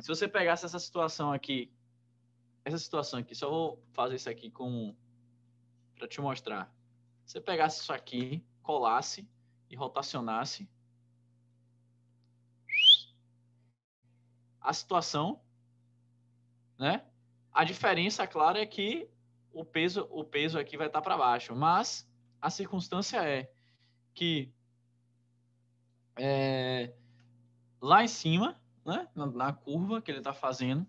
Speaker 2: Se você pegasse essa situação aqui, essa situação aqui, só vou fazer isso aqui com para te mostrar. Se Você pegasse isso aqui, colasse e rotacionasse a situação, né? A diferença, claro, é que o peso, o peso aqui vai estar tá para baixo, mas a circunstância é que é, lá em cima né, na, na curva que ele está fazendo,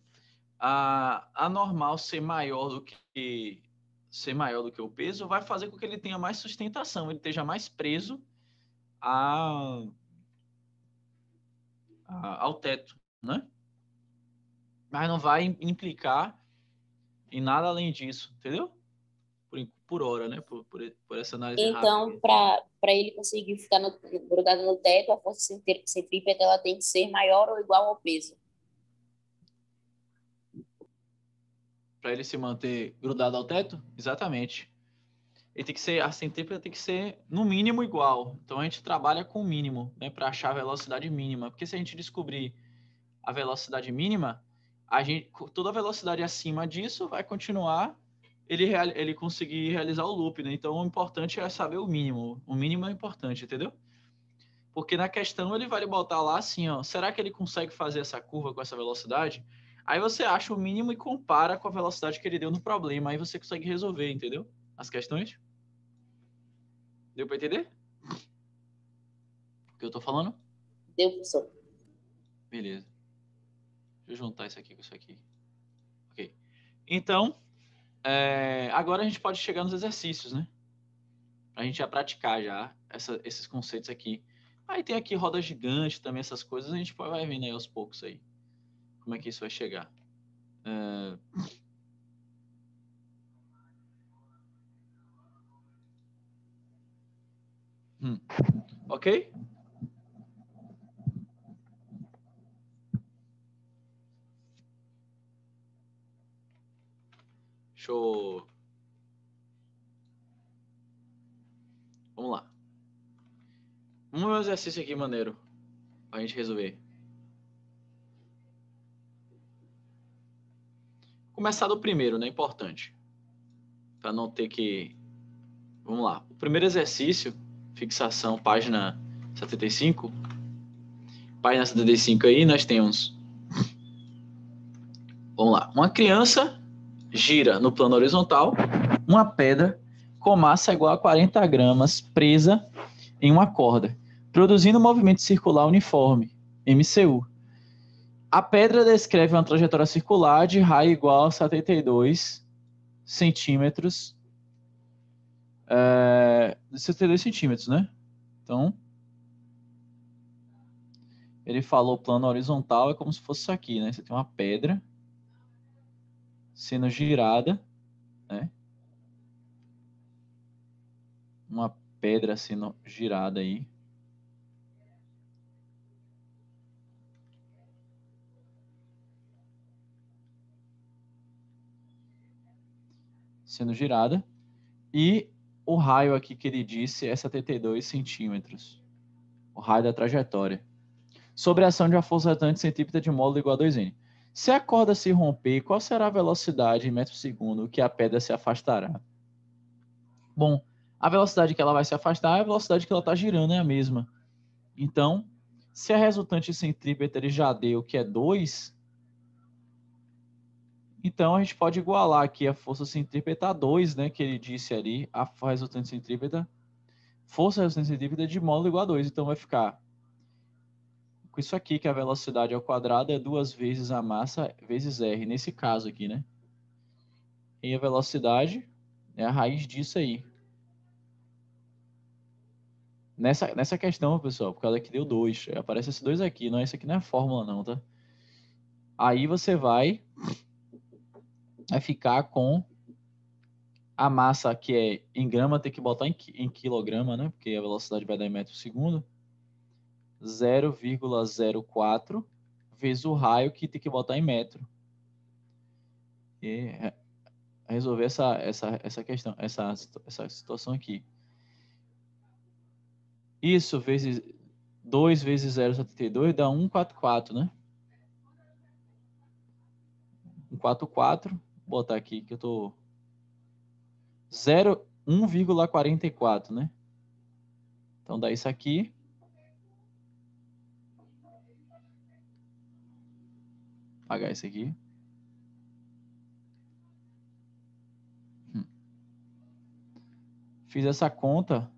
Speaker 2: a, a normal ser maior do que ser maior do que o peso vai fazer com que ele tenha mais sustentação, ele esteja mais preso a, a, ao teto, né? Mas não vai implicar em nada além disso, entendeu? por, por hora, né? Por, por, por essa análise Então,
Speaker 3: para ele conseguir ficar no, grudado no teto, a força centrípeta ela tem que ser maior ou igual ao peso.
Speaker 2: Para ele se manter grudado ao teto? Exatamente. Ele tem que ser, a centrípeta tem que ser no mínimo igual. Então a gente trabalha com o mínimo, né, para achar a velocidade mínima. Porque se a gente descobrir a velocidade mínima, a gente, toda a velocidade acima disso vai continuar ele, ele conseguir realizar o loop, né? Então, o importante é saber o mínimo. O mínimo é importante, entendeu? Porque na questão ele vai lhe botar lá assim, ó, será que ele consegue fazer essa curva com essa velocidade? Aí você acha o mínimo e compara com a velocidade que ele deu no problema, aí você consegue resolver, entendeu? As questões? Deu para entender? O que eu tô falando? Deu, professor. Beleza. Deixa eu juntar isso aqui com isso aqui. OK. Então, é, agora a gente pode chegar nos exercícios, né? A gente já praticar já essa, esses conceitos aqui. Aí tem aqui roda gigante também, essas coisas, a gente vai vendo aí aos poucos aí. Como é que isso vai chegar. É... Hum. Ok? Deixa eu. Vamos lá. Vamos ver é um exercício aqui maneiro. Pra gente resolver. Começar do primeiro, né? Importante. Pra não ter que. Vamos lá. O primeiro exercício, fixação, página 75. Página 75 aí, nós temos. Vamos lá. Uma criança gira no plano horizontal, uma pedra com massa igual a 40 gramas presa em uma corda, produzindo um movimento circular uniforme, MCU. A pedra descreve uma trajetória circular de raio igual a 72 centímetros. É, 72 centímetros, né? Então, ele falou plano horizontal, é como se fosse isso aqui, né? Você tem uma pedra cena girada, né? Uma pedra sendo girada aí. Sendo girada. E o raio aqui que ele disse, é 32 centímetros. O raio da trajetória. Sobre a ação de uma força retante centípeta de módulo igual a 2N. Se a corda se romper, qual será a velocidade em metro segundo que a pedra se afastará? Bom, a velocidade que ela vai se afastar, é a velocidade que ela está girando é a mesma. Então, se a resultante centrípeta já deu que é 2, então a gente pode igualar aqui a força centrípeta a 2, né, que ele disse ali, a resultante centrípeta, força resultante centrípeta de módulo igual a 2. Então vai ficar com isso aqui, que é a velocidade ao quadrado é duas vezes a massa vezes r, nesse caso aqui, né? E a velocidade é a raiz disso aí. Nessa, nessa questão, pessoal, por causa que deu 2, aparece esse 2 aqui, não, esse aqui não é fórmula não, tá? Aí você vai, ficar com a massa que é em grama, tem que botar em, em quilograma, né? Porque a velocidade vai dar em metro segundo 0,04 vezes o raio que tem que botar em metro. E resolver essa, essa, essa questão, essa, essa situação aqui. Isso vezes 2 vezes 0,72 dá 144, né? 144, vou botar aqui que eu tô 0,1,44, né? Então dá isso aqui. apagar isso aqui. Hum. Fiz essa conta.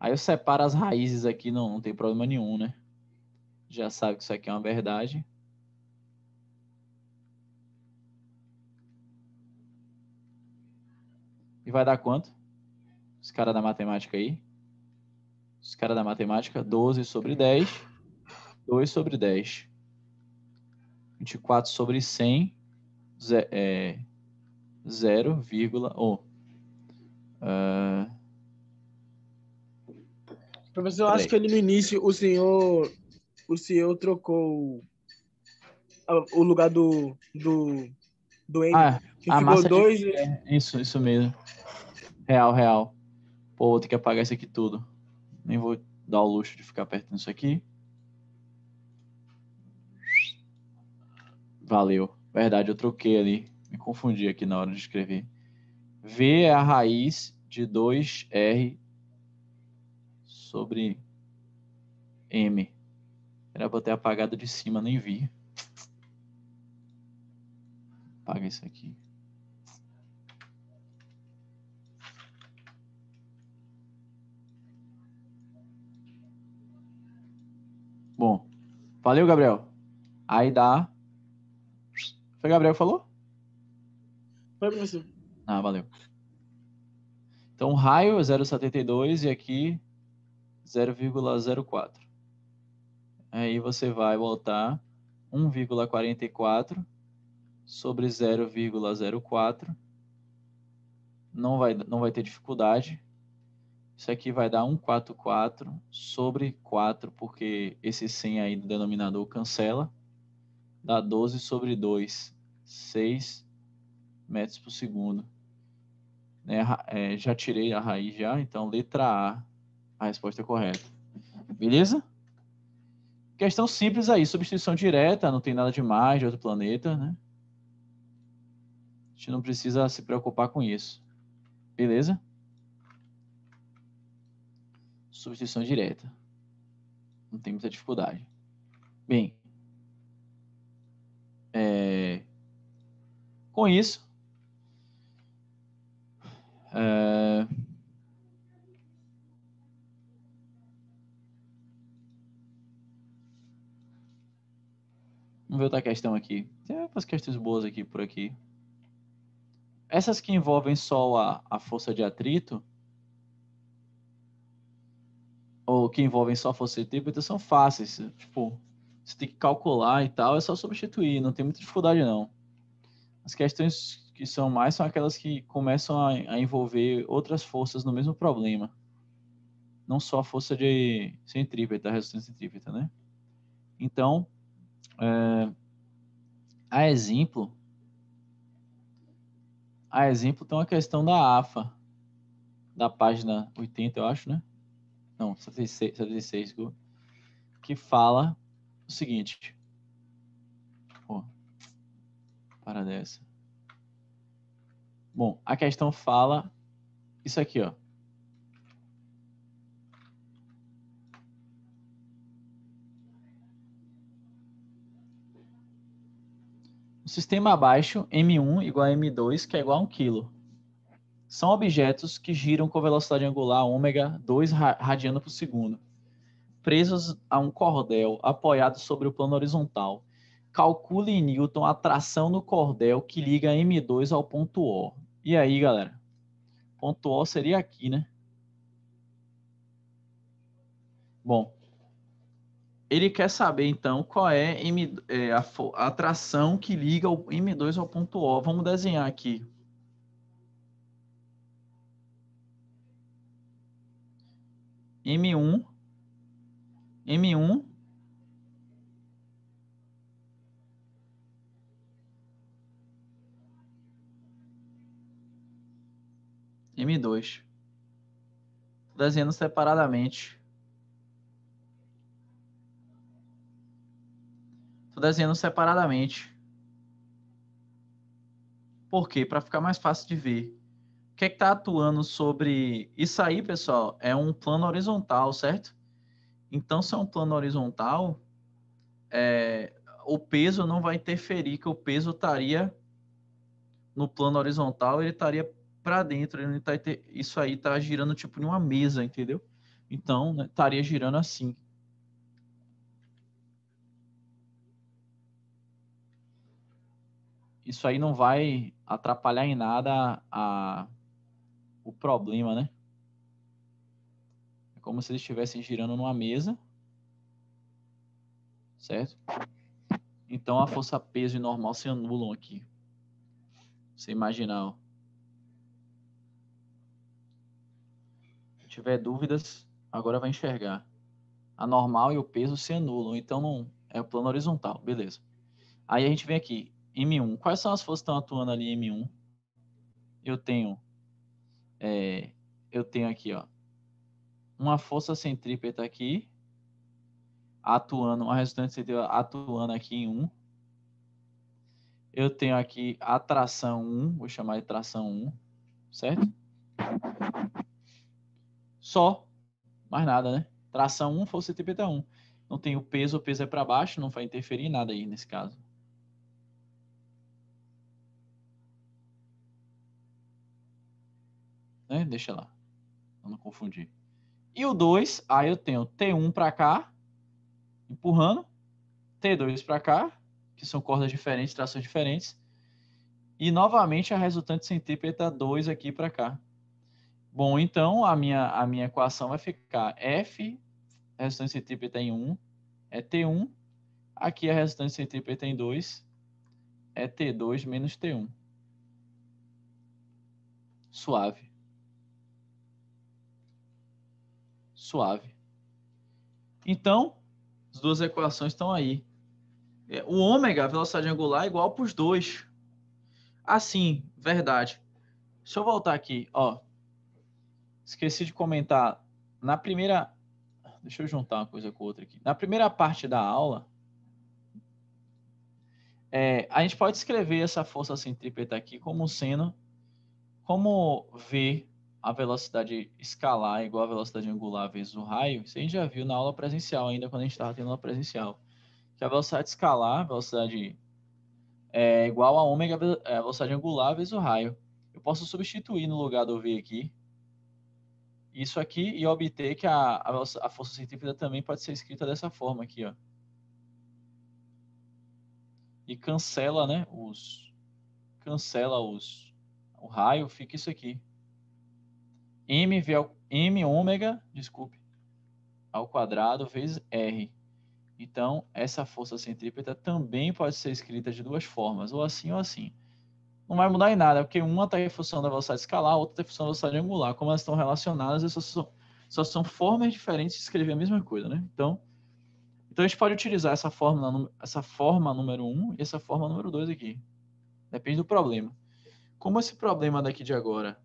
Speaker 2: Aí eu separo as raízes aqui, não, não tem problema nenhum, né? Já sabe que isso aqui é uma verdade. E vai dar quanto? Os caras da matemática aí. Os caras da matemática, 12 sobre 10. 2 sobre 10. 24 sobre 100, ze, é, 0, oh. uh...
Speaker 1: Professor, eu acho que ali no início o senhor, o senhor trocou o lugar do, do, do N. Ah, a massa dois... De... É, né?
Speaker 2: isso, isso mesmo. Real, real. Pô, vou ter que apagar isso aqui tudo. Nem vou dar o luxo de ficar perto disso aqui. Valeu. Verdade, eu troquei ali. Me confundi aqui na hora de escrever. V é a raiz de 2R sobre M. Era pra ter apagado de cima, nem vi. Apaga isso aqui. Bom, valeu, Gabriel. Aí dá foi Gabriel que falou? Foi, professor. Ah, valeu. Então, raio é 0,72 e aqui 0,04. Aí você vai botar 1,44 sobre 0,04. Não vai, não vai ter dificuldade. Isso aqui vai dar 144 sobre 4, porque esse 100 aí do denominador cancela. Dá 12 sobre 2. 6 metros por segundo. Né? É, já tirei a raiz já, então letra A, a resposta é correta. Beleza? Questão simples aí, substituição direta, não tem nada demais de outro planeta, né? A gente não precisa se preocupar com isso. Beleza? Substituição direta. Não tem muita dificuldade. Bem, é, com isso, é... Vamos ver outra questão aqui. Tem algumas questões boas aqui por aqui. Essas que envolvem só a, a força de atrito, ou que envolvem só a força de atrito, então são fáceis. Tipo, você tem que calcular e tal, é só substituir, não tem muita dificuldade não. As questões que são mais são aquelas que começam a, a envolver outras forças no mesmo problema. Não só a força de centrípeta, a resistência centrípeta, né? Então, é, a exemplo, a exemplo tem uma questão da AFA, da página 80, eu acho, né? Não, 76, 76 que fala o seguinte. para dessa. Bom, a questão fala isso aqui, ó. O sistema abaixo, M1 igual a M2, que é igual a 1 kg. São objetos que giram com velocidade angular ômega 2 radiano por segundo, presos a um cordel apoiado sobre o plano horizontal, calcule em Newton a tração no cordel que liga M2 ao ponto O. E aí, galera? Ponto O seria aqui, né? Bom, ele quer saber, então, qual é, M, é a, a tração que liga o M2 ao ponto O. Vamos desenhar aqui. M1, M1 M2. Desenhando separadamente. Tô desenhando separadamente. Por quê? Para ficar mais fácil de ver. O que é que tá atuando sobre... Isso aí, pessoal, é um plano horizontal, certo? Então, se é um plano horizontal, é... o peso não vai interferir, que o peso estaria no plano horizontal, ele estaria para dentro. Ele tá, isso aí tá girando tipo em uma mesa, entendeu? Então, né, estaria girando assim. Isso aí não vai atrapalhar em nada a, a o problema, né? É como se eles estivessem girando numa mesa, certo? Então, a força peso e normal se anulam aqui. Você imaginar, ó. tiver dúvidas, agora vai enxergar. A normal e o peso se anulam, então não é o plano horizontal, beleza. Aí a gente vem aqui, M1. Quais são as forças que estão atuando ali em M1? Eu tenho, é, eu tenho aqui, ó, uma força centrípeta aqui, atuando, uma resultante centrípeta atuando aqui em 1. Eu tenho aqui a tração 1, vou chamar de tração 1, certo? Só. Mais nada, né? Tração 1, força TPT 1. Não tem o peso, o peso é para baixo, não vai interferir em nada aí nesse caso. Né? Deixa lá. Pra não confundir. E o 2, aí eu tenho T1 para cá, empurrando. T2 para cá, que são cordas diferentes, trações diferentes. E novamente a resultante centípeta 2 aqui para cá. Bom, então a minha, a minha equação vai ficar F, resistância centrípeta tá em 1, é T1. Aqui a resistância centrípeta tá em 2 é T2 menos T1. Suave. Suave. Então, as duas equações estão aí. É, o ômega, a velocidade angular, é igual para os dois. Assim, verdade. Deixa eu voltar aqui. Ó, Esqueci de comentar. Na primeira. Deixa eu juntar uma coisa com outra aqui. Na primeira parte da aula, é, a gente pode escrever essa força centrípeta aqui como sendo como V, a velocidade escalar igual a velocidade angular vezes o raio. Isso a gente já viu na aula presencial, ainda quando a gente estava tendo aula presencial. Que a velocidade escalar, a velocidade é igual a ômega, a velocidade angular vezes o raio. Eu posso substituir no lugar do V aqui isso aqui e obter que a, a, força centrípeta também pode ser escrita dessa forma aqui, ó. E cancela, né, os... Cancela os... O raio, fica isso aqui. M, M ômega, desculpe, ao quadrado vezes R. Então, essa força centrípeta também pode ser escrita de duas formas, ou assim ou assim não vai mudar em nada, porque uma está em função da velocidade escalar, outra está em função da velocidade angular. Como elas estão relacionadas, essas só, só são formas diferentes de escrever a mesma coisa, né? Então, então a gente pode utilizar essa fórmula, essa forma número 1 um e essa forma número 2 aqui. Depende do problema. Como esse problema daqui de agora...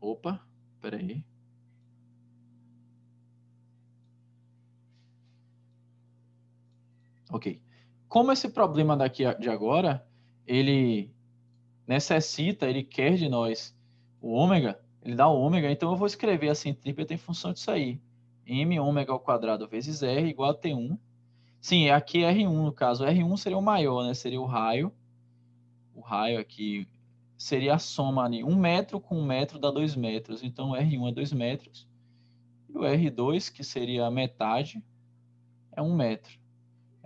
Speaker 2: Opa, peraí. Ok como esse problema daqui de agora, ele necessita, ele quer de nós o ômega, ele dá o ômega, então eu vou escrever assim, trípeta em função disso aí. m ômega ao quadrado vezes r igual a t1. Sim, é aqui é r1 no caso, r1 seria o maior, né? Seria o raio. O raio aqui seria a soma ali, um metro com um metro dá dois metros, então r1 é dois metros. E o r2, que seria a metade, é um metro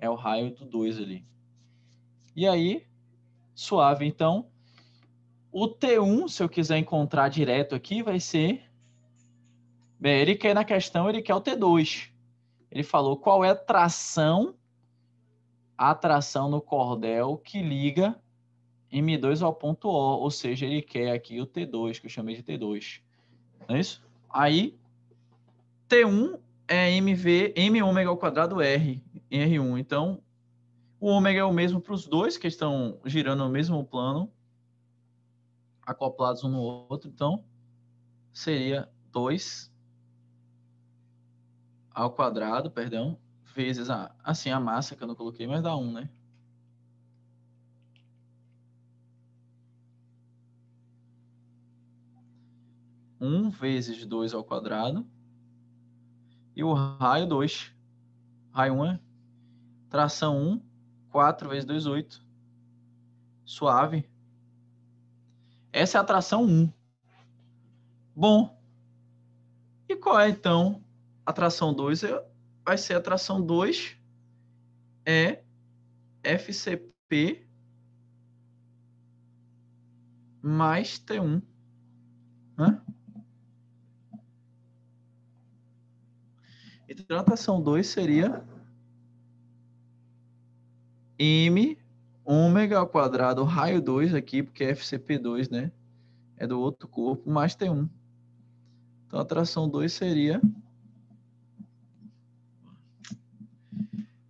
Speaker 2: é o raio do 2 ali. E aí, suave, então, o T1, se eu quiser encontrar direto aqui, vai ser... Bem, ele quer na questão, ele quer o T2. Ele falou qual é a tração, a tração no cordel que liga M2 ao ponto O, ou seja, ele quer aqui o T2, que eu chamei de T2. Não é isso? Aí, T1 é MV, M ômega ao quadrado R. R1. Então, o ômega é o mesmo para os dois que estão girando no mesmo plano, acoplados um no outro. Então, seria 2 ao quadrado, perdão, vezes a, assim a massa que eu não coloquei, mas dá 1, um, né? Um vezes 2 ao quadrado e o raio 2. Raio 1 um é Tração 1, 4 vezes 2, 8. Suave. Essa é a tração 1. Bom. E qual é, então, a tração 2? Vai ser a tração 2 é FCP mais T1. Né? Então, a tração 2 seria m ômega ao quadrado raio 2 aqui, porque é FCP2, né? É do outro corpo, mais T1. Então, a tração 2 seria...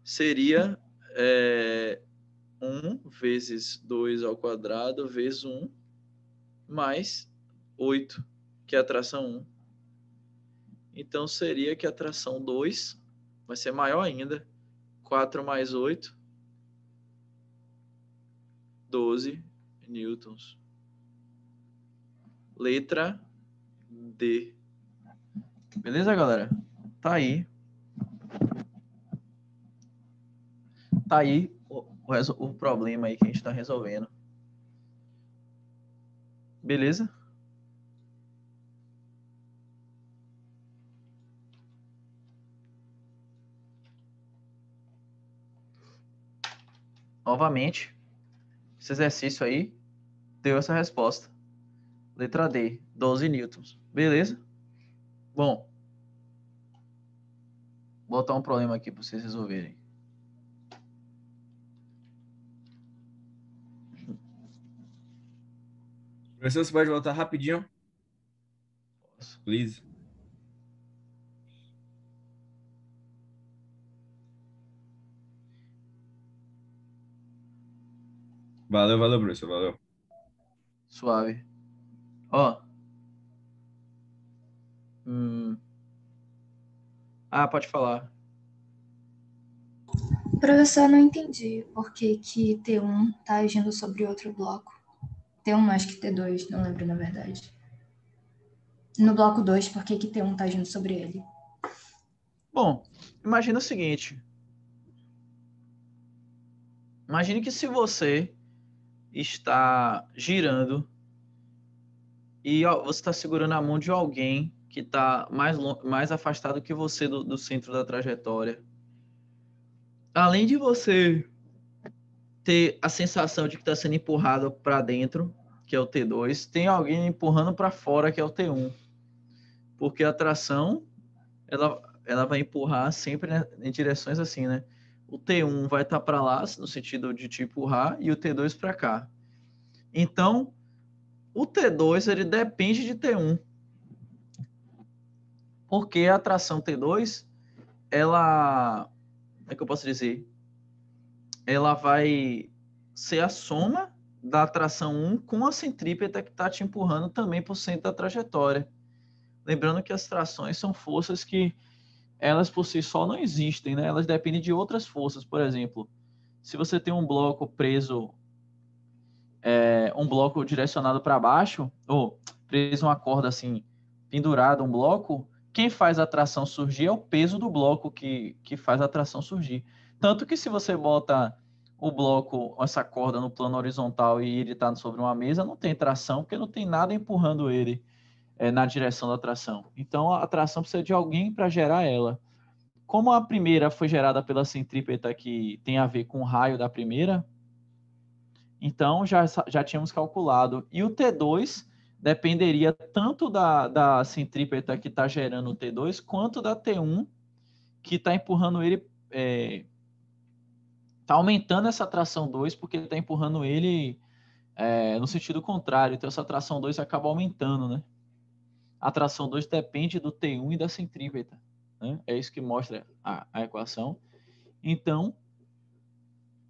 Speaker 2: Seria é, 1 vezes 2 ao quadrado vezes 1 mais 8, que é a tração 1. Então, seria que a tração 2 vai ser maior ainda. 4 mais 8 12 newtons. Letra D. Beleza, galera? Tá aí. Tá aí o, o, o problema aí que a gente está resolvendo. Beleza? Novamente, esse exercício aí deu essa resposta. Letra D, 12 newtons. Beleza? Bom, vou botar um problema aqui para vocês resolverem. Professor, você pode voltar rapidinho?
Speaker 4: Posso. Please. Valeu, valeu, Bruce, valeu.
Speaker 2: Suave. Ó. Hum. Ah, pode falar. Professor, não entendi por que, que T1 tá agindo sobre outro bloco. T1 mais que T2, não lembro na verdade. No bloco 2, por que, que T1 tá agindo sobre ele? Bom, imagina o seguinte. Imagine que se você está girando e ó, você está segurando a mão de alguém que está mais, mais afastado que você do, do centro da trajetória. Além de você ter a sensação de que está sendo empurrado para dentro, que é o T2, tem alguém empurrando para fora, que é o T1. Porque a tração, ela, ela vai empurrar sempre né, em direções assim, né? o T1 vai estar tá para lá, no sentido de tipo empurrar, e o T2 para cá. Então, o T2 ele depende de T1. Porque a tração T2, ela. é que eu posso dizer? Ela vai ser a soma da tração 1 com a centrípeta que está te empurrando também por cento da trajetória. Lembrando que as trações são forças que elas por si só não existem, né? Elas dependem de outras forças. Por exemplo, se você tem um bloco preso, é, um bloco direcionado para baixo, ou preso uma corda assim, pendurado um bloco, quem faz a tração surgir é o peso do bloco que, que faz a tração surgir. Tanto que se você bota o bloco, essa corda no plano horizontal e ele está sobre uma mesa, não tem tração, porque não tem nada empurrando ele é, na direção da atração. Então, a atração precisa de alguém para gerar ela. Como a primeira foi gerada pela centrípeta que tem a ver com o raio da primeira, então já, já tínhamos calculado. E o T2 dependeria tanto da, da centrípeta que está gerando o T2, quanto da T1 que está empurrando ele. Está é, aumentando essa tração 2, porque está empurrando ele é, no sentido contrário. Então, essa tração 2 acaba aumentando, né? a tração 2 depende do T1 e da centrípeta. Né? É isso que mostra a, a equação. Então,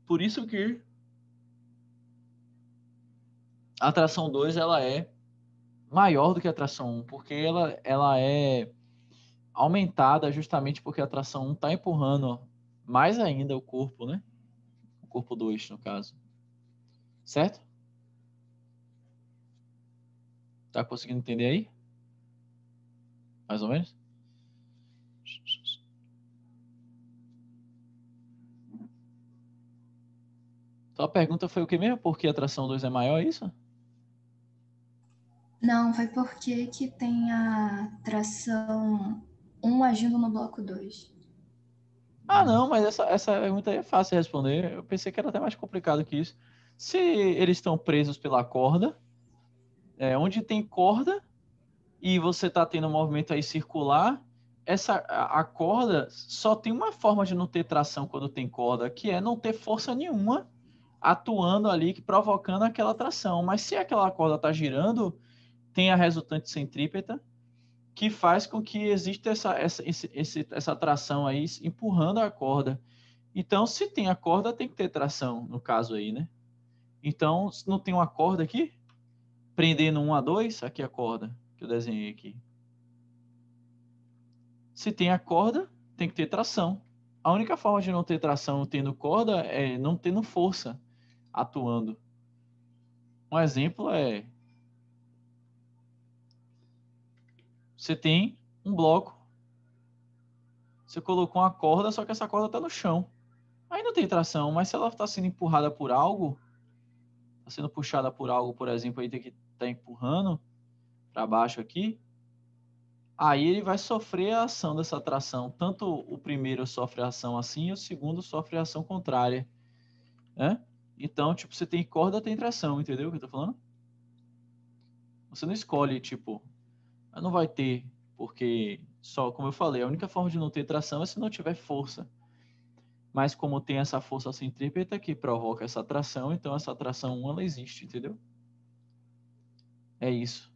Speaker 2: por isso que a tração 2 é maior do que a tração 1, um, porque ela, ela é aumentada justamente porque a tração 1 um está empurrando mais ainda o corpo, né? O corpo 2, no caso. Certo? Tá conseguindo entender aí? mais ou menos? Então a pergunta foi o que mesmo? Por que a tração 2 é maior, é isso?
Speaker 3: Não, foi porque que tem a tração 1 um agindo no bloco 2.
Speaker 2: Ah, não, mas essa, essa pergunta aí é fácil de responder. Eu pensei que era até mais complicado que isso. Se eles estão presos pela corda, é, onde tem corda, e você está tendo um movimento aí circular, essa a corda só tem uma forma de não ter tração quando tem corda, que é não ter força nenhuma atuando ali, provocando aquela tração. Mas se aquela corda está girando, tem a resultante centrípeta, que faz com que exista essa, essa, esse, essa tração aí empurrando a corda. Então, se tem a corda, tem que ter tração, no caso aí, né? Então, se não tem uma corda aqui, prendendo um a dois, aqui a corda que eu desenhei aqui. Se tem a corda, tem que ter tração. A única forma de não ter tração tendo corda é não tendo força atuando. Um exemplo é você tem um bloco. Você colocou uma corda, só que essa corda está no chão. Aí não tem tração, mas se ela está sendo empurrada por algo, está sendo puxada por algo, por exemplo, aí tem que estar tá empurrando, para baixo aqui, aí ele vai sofrer a ação dessa atração. Tanto o primeiro sofre a ação assim, e o segundo sofre a ação contrária. Né? Então, tipo, você tem corda, tem tração, entendeu o que eu tô falando? Você não escolhe, tipo, ah, não vai ter, porque só, como eu falei, a única forma de não ter tração é se não tiver força. Mas como tem essa força centrípeta que provoca essa atração, então essa atração 1 ela existe, entendeu? É isso.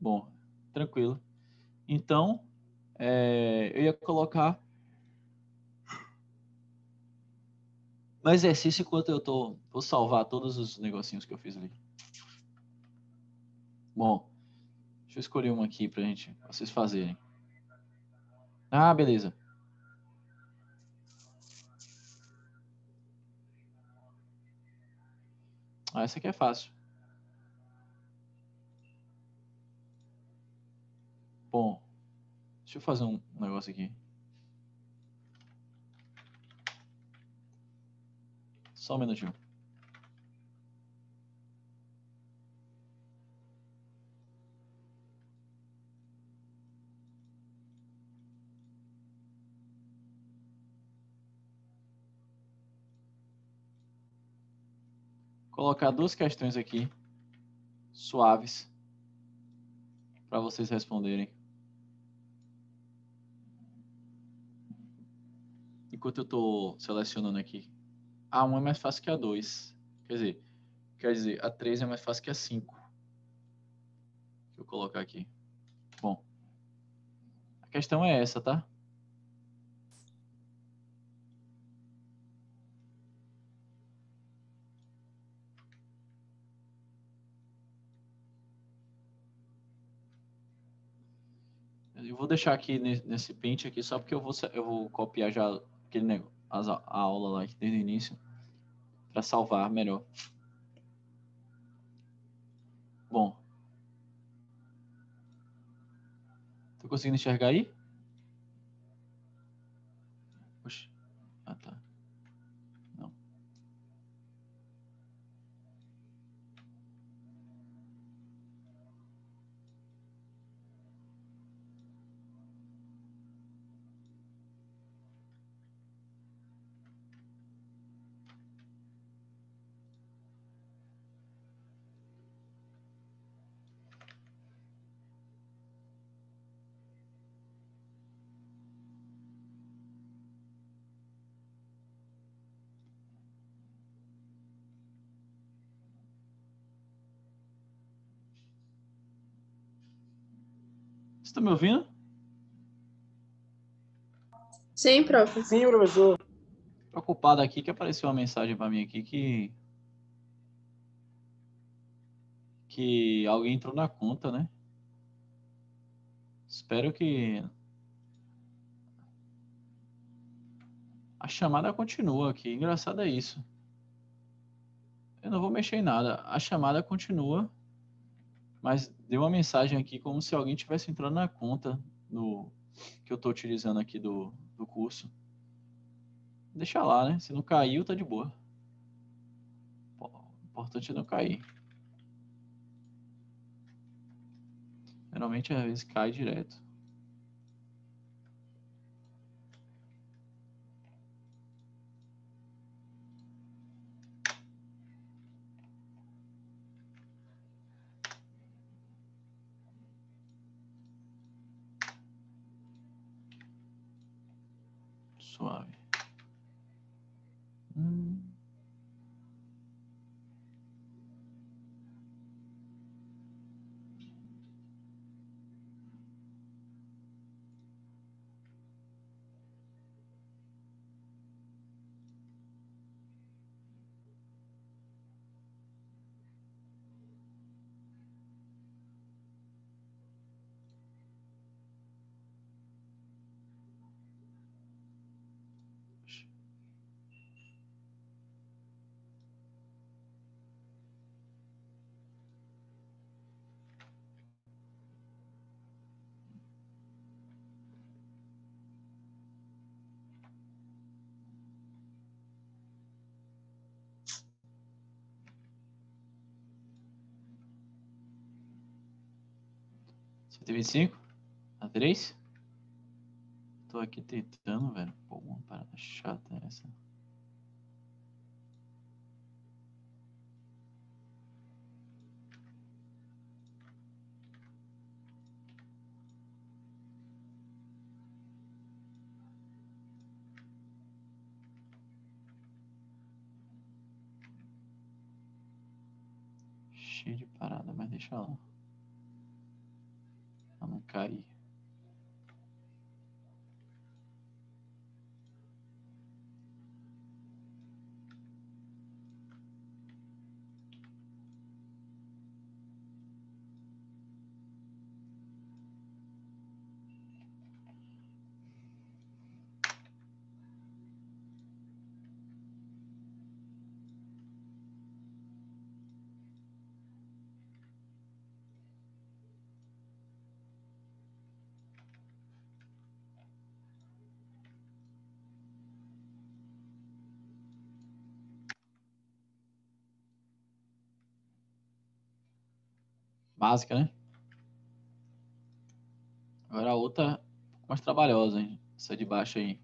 Speaker 2: Bom, tranquilo. Então, é, eu ia colocar no exercício enquanto eu tô, vou salvar todos os negocinhos que eu fiz ali. Bom, deixa eu escolher uma aqui pra gente, pra vocês fazerem. Ah, beleza. Ah, essa aqui é fácil. Bom, deixa eu fazer um negócio aqui. Só um minutinho. Colocar duas questões aqui, suaves, para vocês responderem. enquanto eu estou selecionando aqui, a 1 é mais fácil que a 2. Quer dizer, quer dizer, a 3 é mais fácil que a 5. Deixa eu colocar aqui. Bom, a questão é essa, tá? Eu vou deixar aqui nesse pente aqui só porque eu vou, eu vou copiar já aquele negócio, a, aula lá desde o início para salvar melhor. Bom. Tô conseguindo enxergar aí? Estão tá me ouvindo? Sim, prof. Sim, professor. Preocupado aqui que apareceu uma mensagem para mim aqui que que alguém entrou na conta, né? Espero que a chamada continua aqui. Engraçado é isso. Eu não vou mexer em nada. A chamada continua mas deu uma mensagem aqui como se alguém tivesse entrando na conta no que eu estou utilizando aqui do, do curso. Deixa lá, né? Se não caiu, tá de boa. O importante é não cair. Geralmente, às vezes, cai direto. suave. Hum. 125 a 3. Tô aqui tentando, velho. Pô, uma parada chata essa. Cheio de parada, mas deixa lá cair. Básica, né? Agora a outra mais trabalhosa, hein? Essa de baixo aí.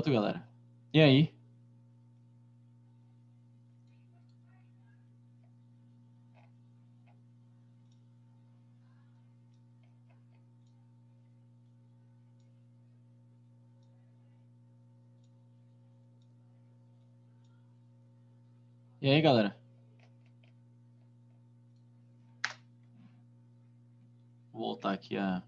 Speaker 2: Outro galera. E aí? E aí, galera? Vou voltar aqui a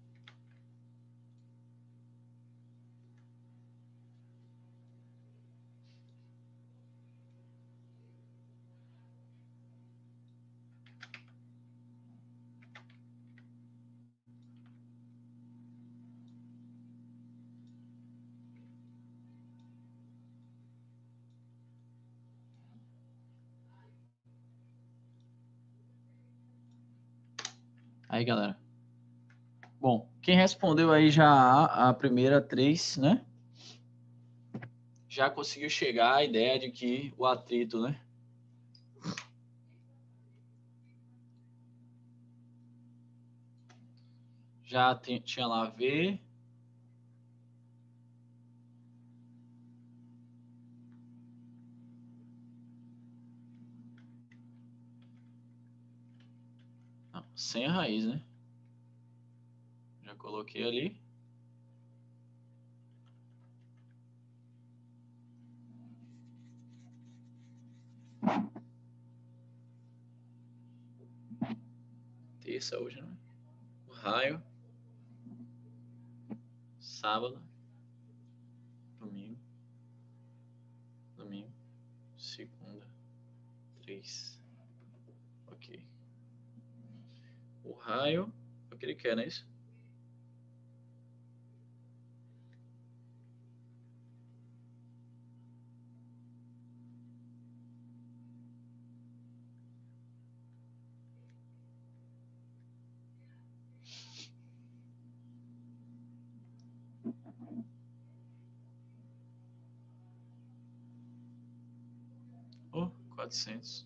Speaker 2: Aí, galera. Bom, quem respondeu aí já a, a primeira três, né? Já conseguiu chegar à ideia de que o atrito, né? Já tinha lá ver. Não, sem a raiz, né? Já coloquei ali. Terça hoje, né? O raio. Sábado. Domingo. Domingo. Segunda. Três. raio é o que ele quer, não é isso? Oh, quatrocentos.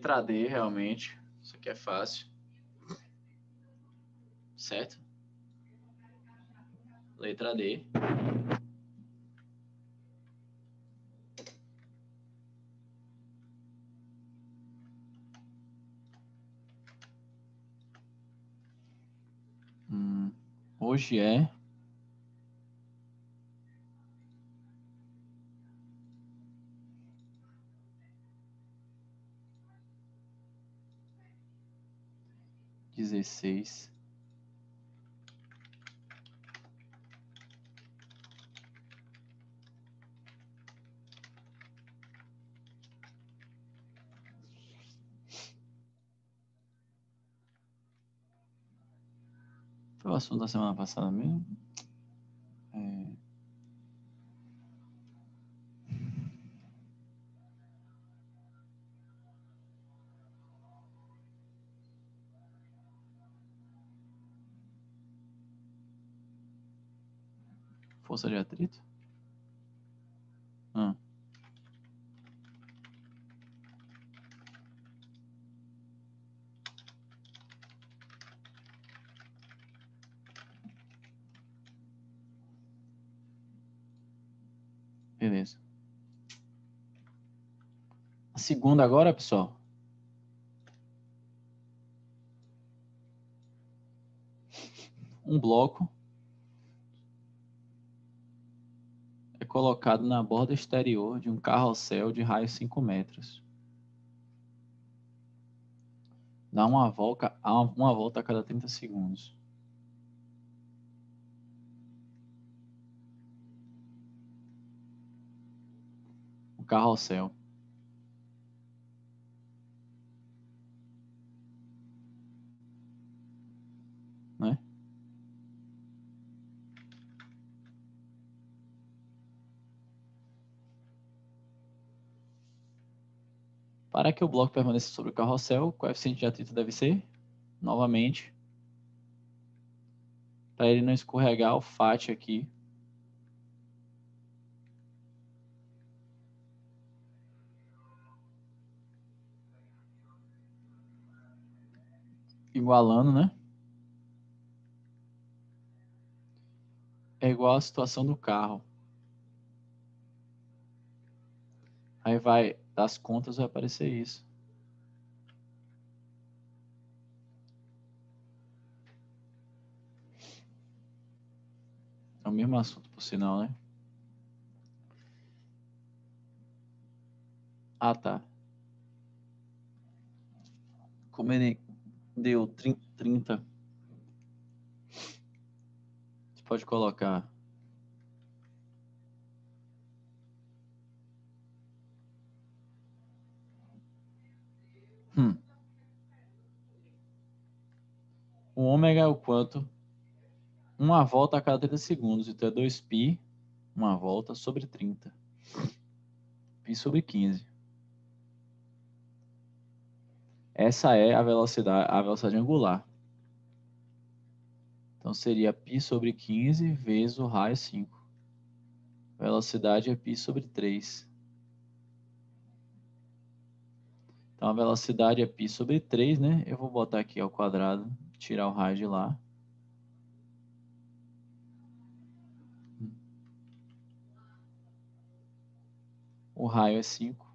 Speaker 2: letra D, realmente. Isso aqui é fácil. Certo? Letra D. Hum, hoje é dezesseis, Foi o assunto da semana passada mesmo? força de é atrito? Ah. Beleza. A segunda agora, pessoal. Um bloco colocado na borda exterior de um carrossel de raio 5 metros. Dá uma volta, uma volta a cada 30 segundos. O carrossel. Para que o bloco permaneça sobre o carrossel, o coeficiente de atrito deve ser, novamente, para ele não escorregar o FAT aqui. Igualando, né? É igual à situação do carro. Aí vai, das contas vai aparecer isso. É o mesmo assunto, por sinal, né? Ah, tá. Como ele deu 30, você pode colocar Hum. O ômega é o quanto? Uma volta a cada 30 segundos. Então é 2π, uma volta, sobre 30. π sobre 15. Essa é a velocidade, a velocidade angular. Então seria π sobre 15 vezes o raio 5. É velocidade é π sobre 3. Então, a velocidade é π sobre 3, né? Eu vou botar aqui ao quadrado, tirar o raio de lá. O raio é 5.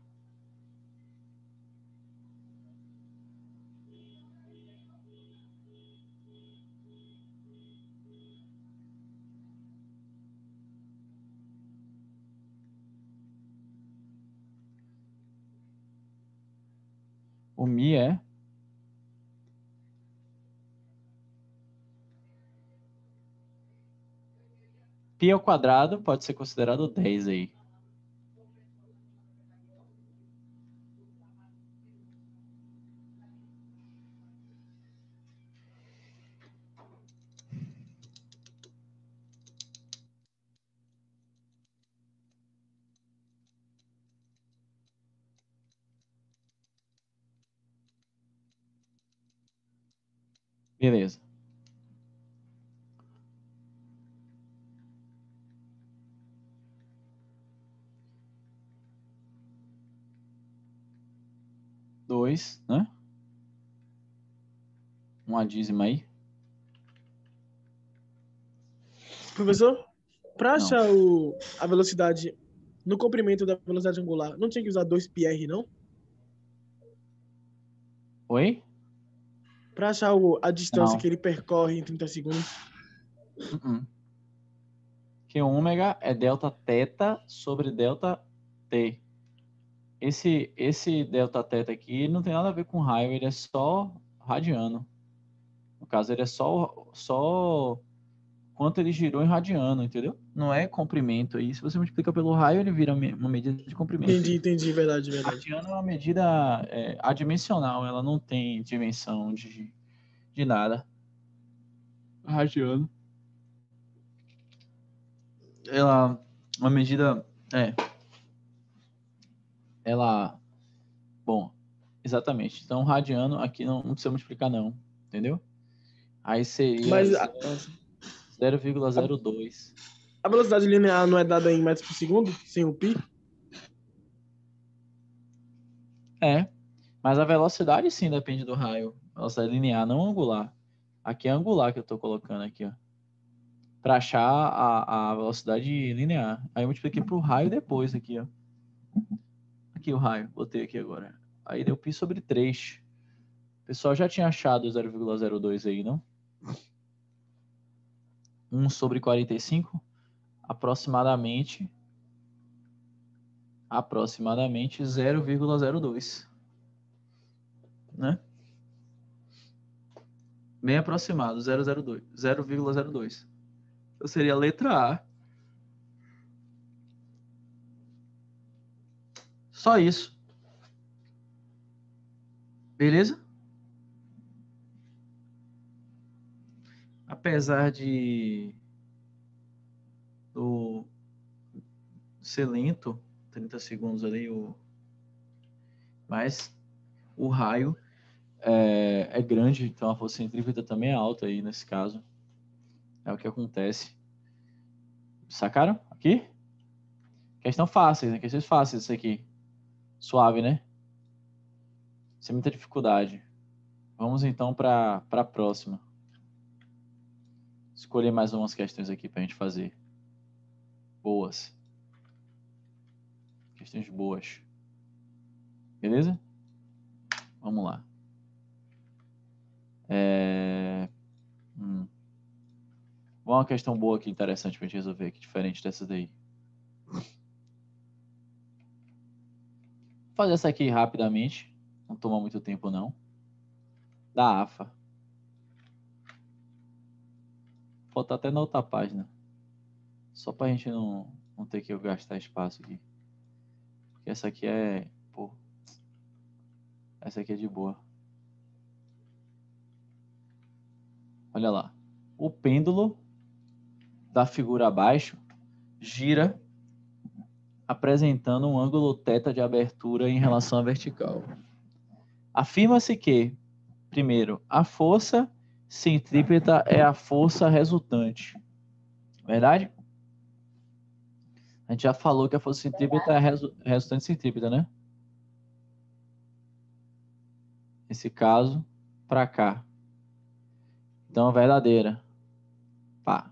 Speaker 2: O mi é π ao quadrado pode ser considerado 10 aí. Beleza. Dois, né? Uma dízima aí.
Speaker 1: Professor, para achar o, a velocidade no comprimento da velocidade angular, não tinha que usar dois PR, não? Oi? Pra achar o, a distância não. que ele percorre em 30 segundos.
Speaker 2: Uh uh-uh. -uh. Que ômega é delta teta sobre delta t. Esse, esse delta teta aqui não tem nada a ver com raio, ele é só radiano. No caso, ele é só, só quanto ele girou radiano, entendeu? Não é comprimento aí. Se você multiplica pelo raio, ele vira uma medida de comprimento. Entendi, entendi, verdade, verdade. Radiano é uma medida é, adimensional, ela não tem dimensão de, de nada. Radiano. Ela. Uma medida. É. Ela. Bom, exatamente. Então, radiano aqui não, não precisa multiplicar, não. Entendeu? Aí seria. Mas.
Speaker 1: Assim, 0,02. A velocidade linear não é dada em metros por segundo, sem o pi? É, mas a velocidade sim
Speaker 2: depende do raio. Velocidade linear, não angular. Aqui é angular que eu estou colocando aqui, ó. Para achar a, a velocidade linear. Aí eu multipliquei para o raio depois aqui, ó. Aqui o raio, botei aqui agora. Aí deu pi sobre 3. O pessoal já tinha achado 0,02 aí, não? 1 sobre 45, aproximadamente aproximadamente 0,02, né? Bem aproximado, 0,02, Então seria a letra A. Só isso. Beleza? apesar de do ser lento, 30 segundos ali, o, mas o raio é, é grande, então a força centrípeta também é alta aí nesse caso. É o que acontece. Sacaram? Aqui? Questão fácil, né? Questões fáceis isso aqui. Suave, né? Sem muita dificuldade. Vamos então para a próxima escolher mais umas questões aqui para a gente fazer. Boas. Questões boas. Beleza? Vamos lá. É... Hum. Uma questão boa aqui, interessante para a gente resolver, que diferente dessa daí. Vou fazer essa aqui rapidamente. Não toma muito tempo, não. Da AFA. botar até na outra página. Só para a gente não, não ter que gastar espaço aqui. Porque essa aqui é. Pô. Essa aqui é de boa. Olha lá. O pêndulo da figura abaixo gira apresentando um ângulo θ de abertura em relação à vertical. Afirma-se que, primeiro, a força centrípeta é a força resultante. Verdade? A gente já falou que a força centrípeta é a resu resultante centrípeta, né? Nesse caso, para cá. Então, é verdadeira. Pá.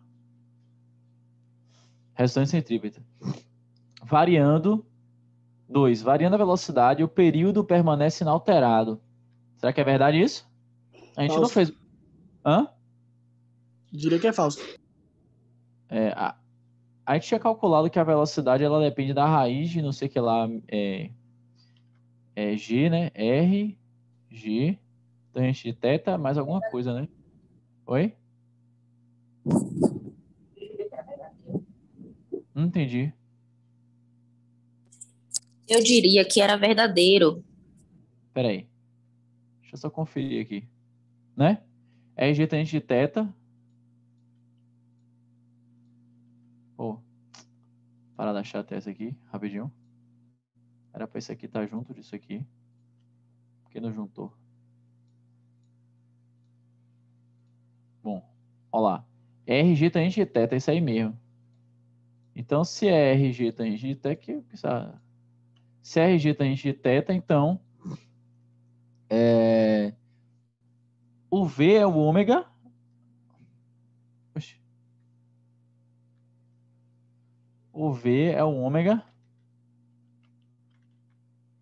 Speaker 2: Resultante centrípeta. Variando. 2. Variando a velocidade, o período permanece inalterado. Será que é verdade isso? A gente não fez Hã? Diria que é falso. É, a, a gente tinha calculado que a velocidade ela depende da raiz de não sei que lá é, é G, né? R, G, tangente de teta, mais alguma coisa, né? Oi? Não entendi.
Speaker 3: Eu diria que era verdadeiro.
Speaker 2: Peraí. Deixa eu só conferir aqui. Né? é injetante de teta. Pô, parar de achar essa aqui, rapidinho. Era para isso aqui estar tá junto disso aqui. Porque não juntou. Bom, olha lá. RG é tangente de teta, é isso aí mesmo. Então, se é RG tangente de teta, que, que se é RG tangente de teta, então é, o V é o ômega. O V é o ômega.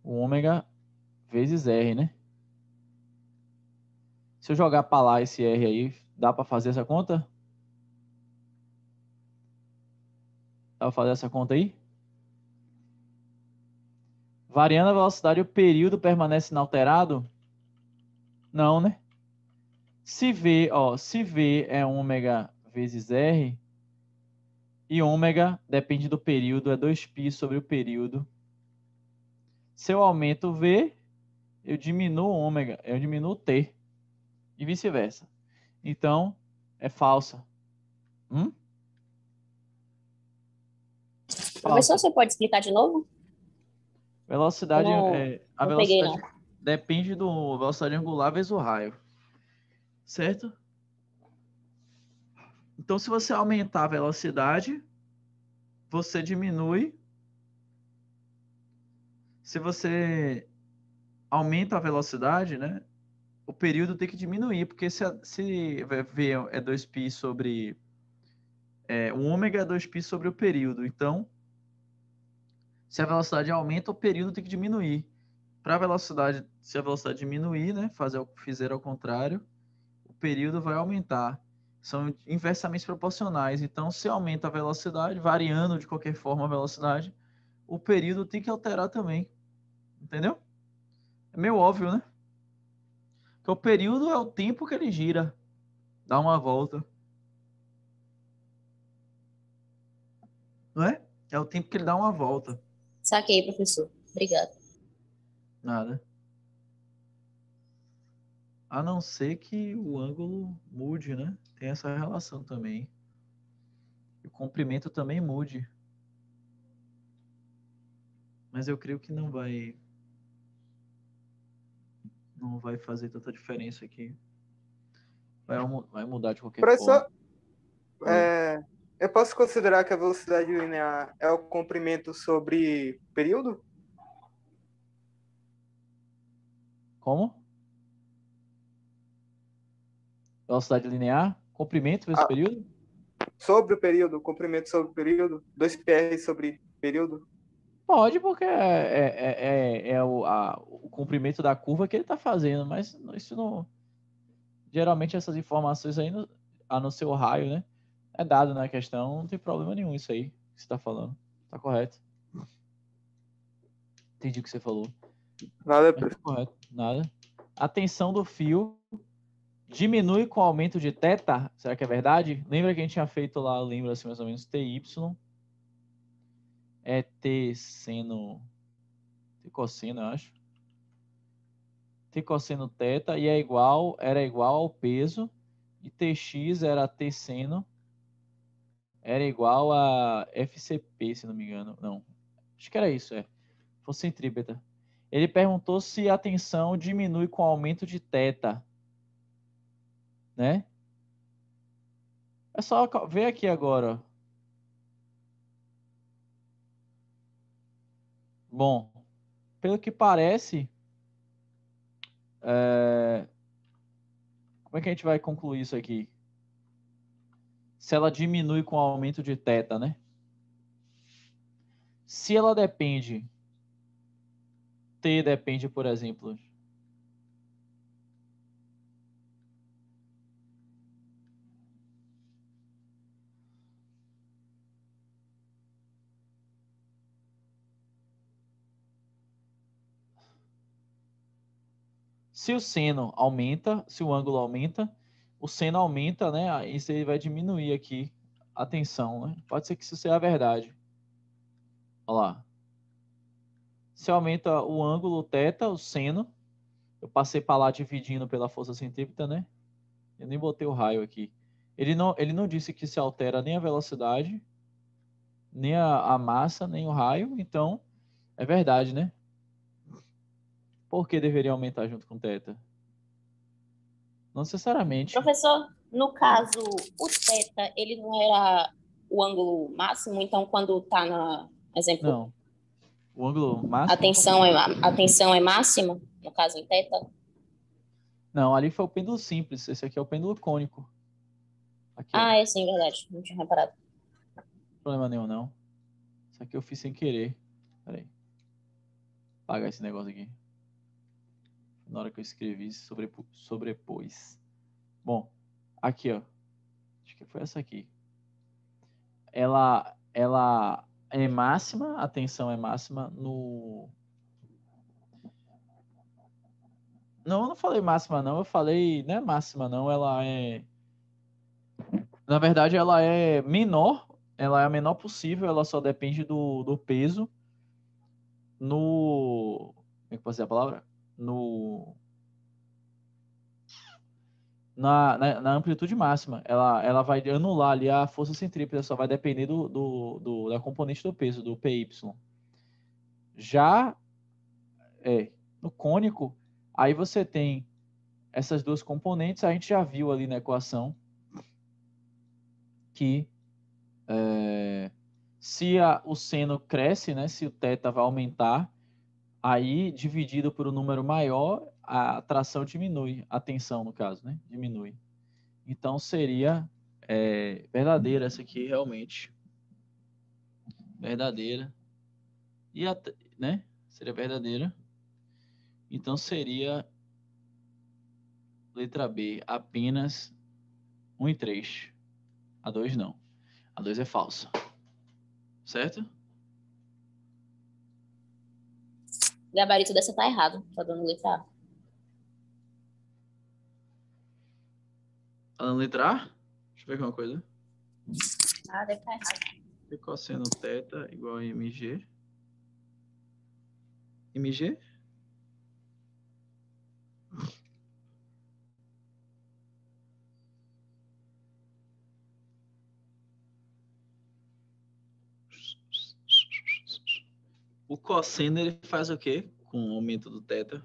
Speaker 2: O ômega vezes R, né? Se eu jogar para lá esse R aí, dá para fazer essa conta? Dá para fazer essa conta aí? Variando a velocidade, o período permanece inalterado? Não, né? Se V, ó, se V é ômega vezes R, e ômega, depende do período, é 2π sobre o período. Se eu aumento V, eu diminuo ômega, eu diminuo T. E vice-versa. Então, é falsa. Hum? Professor,
Speaker 3: você pode explicar de novo?
Speaker 2: Velocidade, não, é, a velocidade peguei, depende do velocidade angular vezes o raio certo? Então, se você aumentar a velocidade, você diminui. Se você aumenta a velocidade, né? O período tem que diminuir, porque se, se V é 2π sobre... É, o ômega é 2π sobre o período. Então, se a velocidade aumenta, o período tem que diminuir. Para a velocidade, se a velocidade diminuir, né? Fazer, fizer ao contrário, período vai aumentar. São inversamente proporcionais. Então, se aumenta a velocidade, variando de qualquer forma a velocidade, o período tem que alterar também. Entendeu? É meio óbvio, né? Porque o período é o tempo que ele gira, dá uma volta. Não é? É o tempo que ele dá uma volta.
Speaker 3: Saquei, professor. Obrigado.
Speaker 2: Nada. A não ser que o ângulo mude, né? Tem essa relação também. E o comprimento também mude. Mas eu creio que não vai não vai fazer tanta diferença aqui. Vai, vai mudar de qualquer Professor, forma.
Speaker 4: É, eu posso considerar que a velocidade linear é o comprimento sobre
Speaker 1: período?
Speaker 2: Como? velocidade linear, comprimento vezes ah, período?
Speaker 4: Sobre o período, comprimento sobre o período, 2πr sobre período.
Speaker 2: Pode, porque é, é, é, é, é o, a, o comprimento da curva que ele está fazendo, mas isso não. Geralmente essas informações aí, no, a no seu raio, né? É dado na questão, não tem problema nenhum isso aí que você está falando. Tá correto. Entendi o que você falou. Nada, é, Nada. A tensão do fio diminui com o aumento de θ, será que é verdade? Lembra que a gente tinha feito lá, lembra assim mais ou menos, TY é T seno, T cosseno, eu acho. T cosseno θ e é igual, era igual ao peso e Tx era T seno, era igual a FCP, se não me engano. Não, acho que era isso, é. Fosse centrípeta. Ele perguntou se a tensão diminui com o aumento de θ né? É só ver aqui agora. Bom, pelo que parece, é... como é que a gente vai concluir isso aqui? Se ela diminui com o aumento de teta, né? Se ela depende, T depende, por exemplo, Se o seno aumenta, se o ângulo aumenta, o seno aumenta, né? Isso aí vai diminuir aqui a tensão, né? Pode ser que isso seja a verdade. Olha lá. Se aumenta o ângulo θ, o seno, eu passei para lá dividindo pela força centrípeta, né? Eu nem botei o raio aqui. Ele não, ele não disse que se altera nem a velocidade, nem a, a massa, nem o raio, então é verdade, né? Por que deveria aumentar junto com o teta? Não necessariamente.
Speaker 3: Professor, no caso, o teta, ele não era o ângulo máximo, então quando está na. Exemplo.
Speaker 2: Não. O ângulo máximo. A tensão é, a
Speaker 3: tensão é máxima, no caso em teta?
Speaker 2: Não, ali foi o pêndulo simples, esse aqui é o pêndulo cônico. Aqui,
Speaker 3: ah, é sim, verdade. Não tinha reparado.
Speaker 2: Problema nenhum, não. Isso aqui eu fiz sem querer. Peraí. Apagar esse negócio aqui na hora que eu escrevi, se sobrepôs. Bom, aqui, ó. Acho que foi essa aqui. Ela, ela é máxima, a tensão é máxima no. Não, eu não falei máxima, não. Eu falei. Não é máxima, não. Ela é. Na verdade, ela é menor. Ela é a menor possível. Ela só depende do, do peso. No. Como é que eu posso dizer a palavra? no na, na, na, amplitude máxima. Ela, ela vai anular ali a força centrípeta, só vai depender do, do, do da componente do peso, do PY. Já é, no cônico, aí você tem essas duas componentes, a gente já viu ali na equação que é, se a, o seno cresce, né, se o θ vai aumentar, Aí, dividido por um número maior, a atração diminui, a tensão, no caso, né? Diminui. Então, seria é, verdadeira essa aqui, realmente. Verdadeira. E, a, né? Seria verdadeira. Então, seria letra B, apenas 1 e 3. A 2 não. A 2 é falsa. Certo?
Speaker 3: gabarito dessa tá errado. Tá dando letra A.
Speaker 2: Tá dando letra A? Deixa eu ver aqui uma coisa.
Speaker 3: Ah, deve estar tá errado.
Speaker 2: E cosseno teta igual a mg. Mg? O cosseno ele faz o quê com o aumento do teta?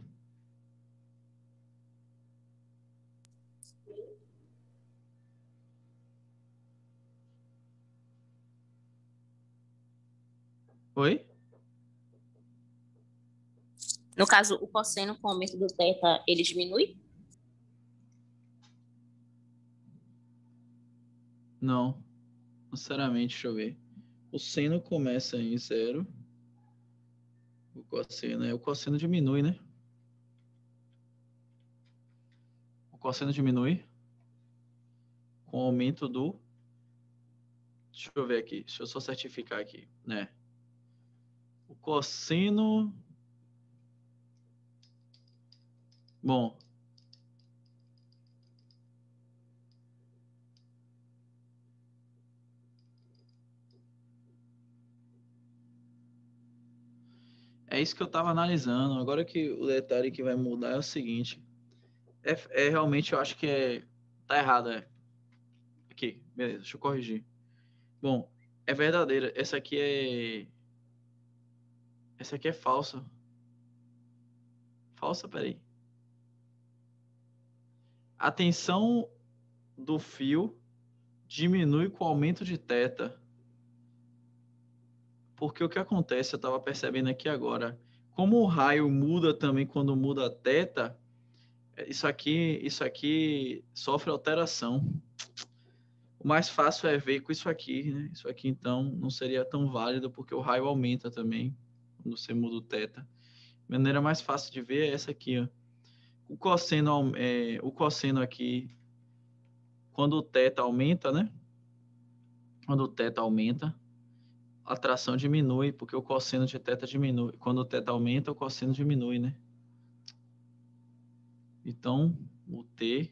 Speaker 1: Oi?
Speaker 3: No caso, o cosseno com o aumento do teta, ele diminui?
Speaker 2: Não. Sinceramente, deixa eu ver. O seno começa em zero. O cosseno, né? o cosseno diminui, né? O cosseno diminui com o aumento do... Deixa eu ver aqui, deixa eu só certificar aqui, né? O cosseno... Bom, É isso que eu estava analisando. Agora que o detalhe que vai mudar é o seguinte. É, é realmente, eu acho que é, tá errado. É. Aqui, beleza, deixa eu corrigir. Bom, é verdadeira. Essa aqui é. Essa aqui é falsa. Falsa, peraí. A tensão do fio diminui com o aumento de teta porque o que acontece, eu estava percebendo aqui agora, como o raio muda também quando muda a teta, é, isso aqui, isso aqui sofre alteração. O mais fácil é ver com isso aqui, né? Isso aqui então não seria tão válido porque o raio aumenta também quando você muda o teta. A maneira mais fácil de ver é essa aqui, ó. O cosseno, é, o cosseno aqui, quando o teta aumenta, né? Quando o teta aumenta, a tração diminui, porque o cosseno de teta diminui. Quando o teta aumenta, o cosseno diminui, né? Então, o T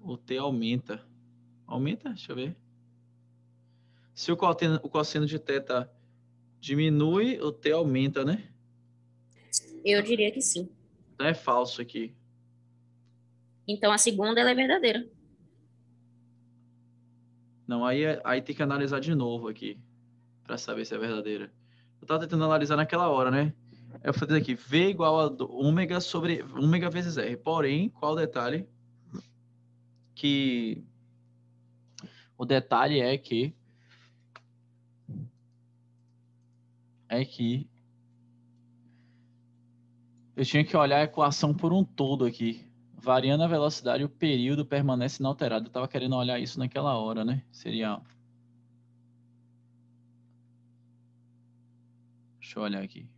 Speaker 2: o T aumenta. Aumenta? Deixa eu ver. Se o cosseno, o cosseno de teta diminui, o T aumenta, né?
Speaker 3: Eu diria que sim.
Speaker 2: Então é falso aqui.
Speaker 3: Então a segunda é verdadeira.
Speaker 2: Não, aí, é, aí tem que analisar de novo aqui, para saber se é verdadeira. Eu tava tentando analisar naquela hora, né? Eu falei aqui, V igual a ômega sobre ômega vezes R. Porém, qual o detalhe? Que o detalhe é que é que eu tinha que olhar a equação por um todo aqui variando a velocidade, o período permanece inalterado. Eu estava querendo olhar isso naquela hora, né? Seria. Deixa eu olhar aqui.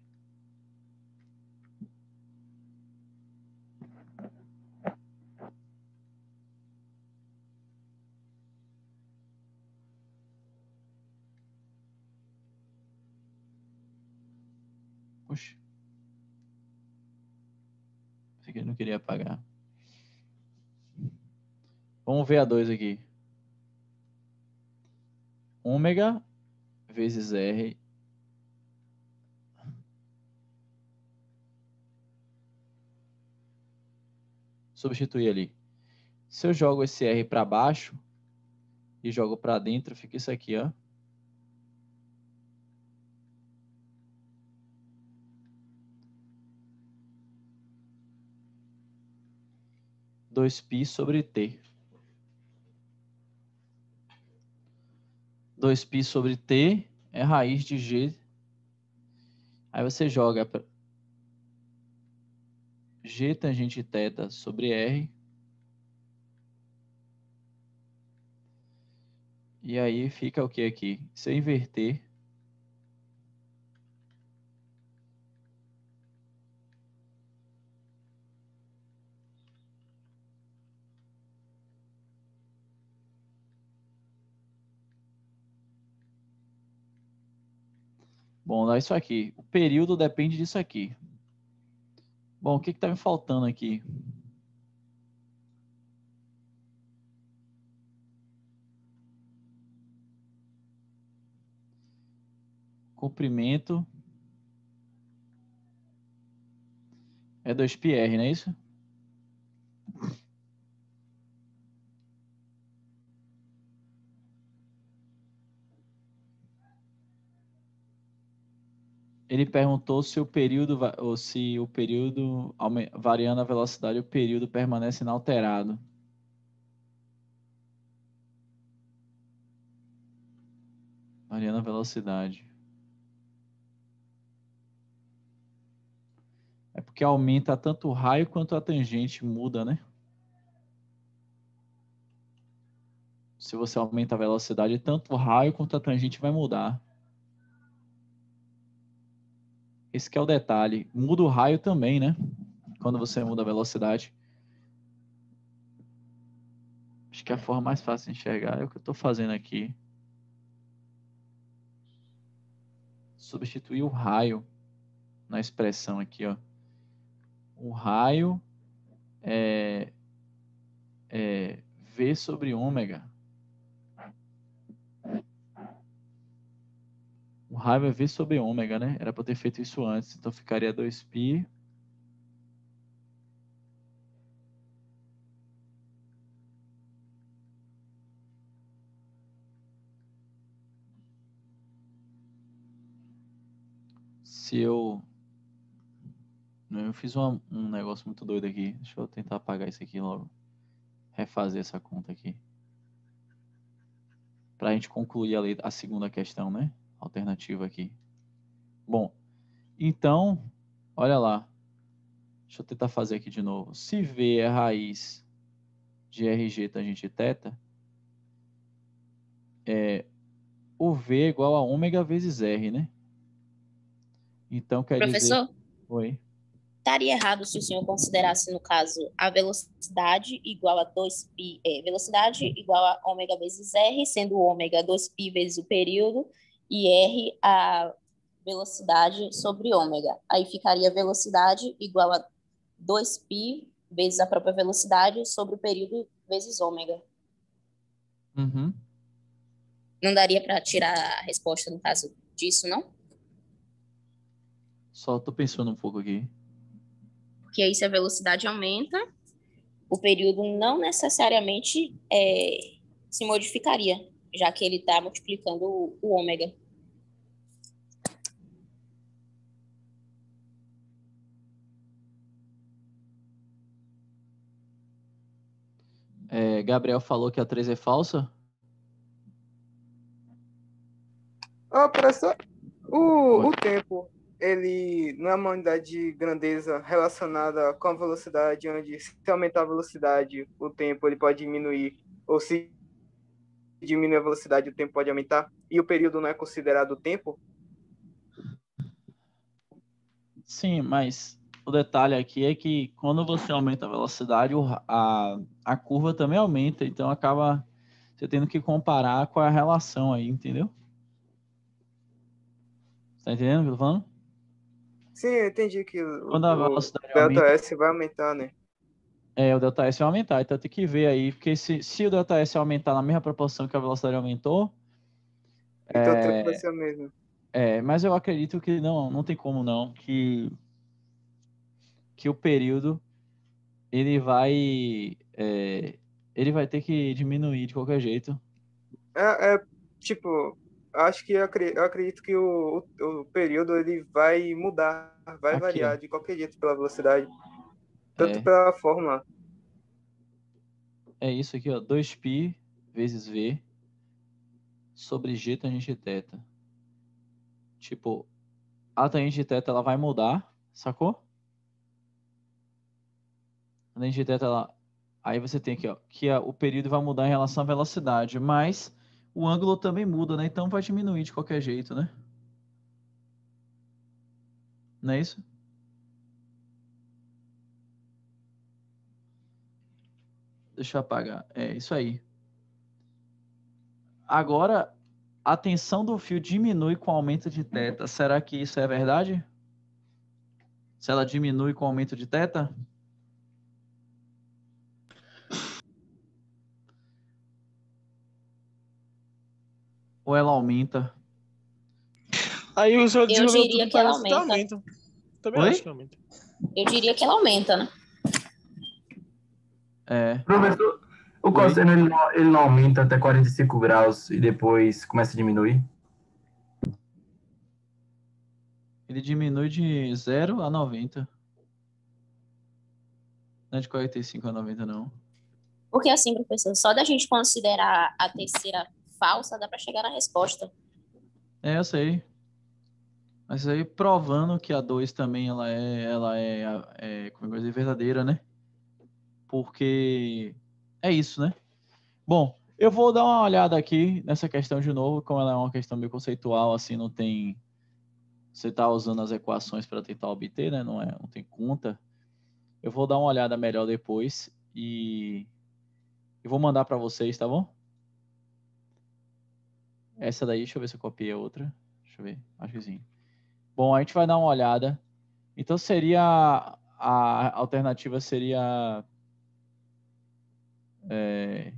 Speaker 2: Puxa. Pensei que ele não queria apagar. Vamos ver a 2 aqui. Ômega vezes R. Substituir ali. Se eu jogo esse R para baixo e jogo para dentro, fica isso aqui, ó. Dois pi sobre t. 2π sobre t é raiz de g. Aí você joga g tangente θ sobre r. E aí fica o que aqui? Se eu inverter, Bom, dá isso aqui. O período depende disso aqui. Bom, o que está me faltando aqui? Comprimento é 2πr, não é isso? Ele perguntou se o período ou se o período variando a velocidade, o período permanece inalterado. Variando a velocidade. É porque aumenta tanto o raio quanto a tangente muda, né? Se você aumenta a velocidade, tanto o raio quanto a tangente vai mudar. Esse é o detalhe. Muda o raio também, né? Quando você muda a velocidade. Acho que é a forma mais fácil de enxergar é o que eu estou fazendo aqui. Substituir o raio na expressão aqui, ó. O raio é, é V sobre ômega raiva é V sobre ômega, né? Era para ter feito isso antes, então ficaria 2π se eu. Eu fiz uma, um negócio muito doido aqui. Deixa eu tentar apagar isso aqui logo. Refazer essa conta aqui. Pra gente concluir a, a segunda questão, né? alternativa aqui. Bom, então, olha lá. Deixa eu tentar fazer aqui de novo. Se V é raiz de RG tangente θ, é, o V é igual a ômega vezes R, né? Então, quer Professor, dizer... Oi?
Speaker 3: Estaria errado se o senhor considerasse, no caso, a velocidade igual a 2π... É, velocidade igual a ômega vezes R, sendo ômega 2π vezes o período e R a velocidade sobre ômega. Aí ficaria velocidade igual a 2π vezes a própria velocidade sobre o período vezes ômega. Uhum. Não daria para tirar a resposta no caso disso, não?
Speaker 2: Só estou pensando um pouco aqui.
Speaker 3: Porque aí se a velocidade aumenta, o período não necessariamente é, se modificaria já que ele está multiplicando o, o ômega.
Speaker 2: É, Gabriel falou que a 3 é falsa?
Speaker 1: Opa oh, professor,
Speaker 4: o, o tempo, ele não é uma unidade de grandeza relacionada com a velocidade, onde se aumentar a velocidade, o tempo ele pode diminuir, ou se diminui a velocidade, o tempo pode aumentar e o período não é considerado tempo?
Speaker 2: Sim, mas o detalhe aqui é que quando você aumenta a velocidade, a, a curva também aumenta, então acaba você tendo que comparar com a relação aí, entendeu? Tá entendendo o que eu tô falando?
Speaker 4: Sim, eu entendi que o, quando a velocidade o delta aumenta, S vai aumentar, né?
Speaker 2: É, o delta S vai aumentar. Então tem que ver aí, porque se, se o delta S aumentar na mesma proporção que a velocidade aumentou. Então é, o tempo vai ser o mesmo. É, mas eu acredito que não, não tem como não, que, que o período ele vai. É, ele vai ter que diminuir de qualquer jeito.
Speaker 4: É, é tipo, acho que eu acredito que o, o, o período ele vai mudar, vai Aqui. variar de qualquer jeito pela velocidade. Tanto é. pela forma.
Speaker 2: É isso aqui, ó. 2π vezes V sobre G tangente teta. Tipo, a tangente teta ela vai mudar, sacou? A tangente teta ela... Aí você tem aqui, ó, que a, o período vai mudar em relação à velocidade, mas o ângulo também muda, né? Então vai diminuir de qualquer jeito, né? Não é isso? Deixa eu apagar. É isso aí. Agora, a tensão do fio diminui com aumento de teta. Será que isso é verdade? Se ela diminui com aumento de teta? Ou ela aumenta?
Speaker 1: Aí o senhor Eu diria que ela aumenta.
Speaker 3: aumenta. Também Oi? acho que aumenta. Eu diria que ela aumenta, né?
Speaker 1: É. Professor, o cosseno ele, ele não
Speaker 2: aumenta até 45 graus e depois começa a diminuir? Ele diminui de 0 a 90. Não é de 45 a 90, não.
Speaker 3: Porque assim, professor, só da gente considerar a terceira falsa, dá para chegar na resposta.
Speaker 2: É, eu sei. Mas aí provando que a 2 também ela é, ela é, é, como é verdadeira, né? porque é isso, né? Bom, eu vou dar uma olhada aqui nessa questão de novo, como ela é uma questão meio conceitual, assim, não tem. Você está usando as equações para tentar obter, né? Não, é, não tem conta. Eu vou dar uma olhada melhor depois e, Eu vou mandar para vocês, tá bom? Essa daí, deixa eu ver se eu copiei a outra. Deixa eu ver, acho que sim. Bom, a gente vai dar uma olhada. Então seria a alternativa seria é...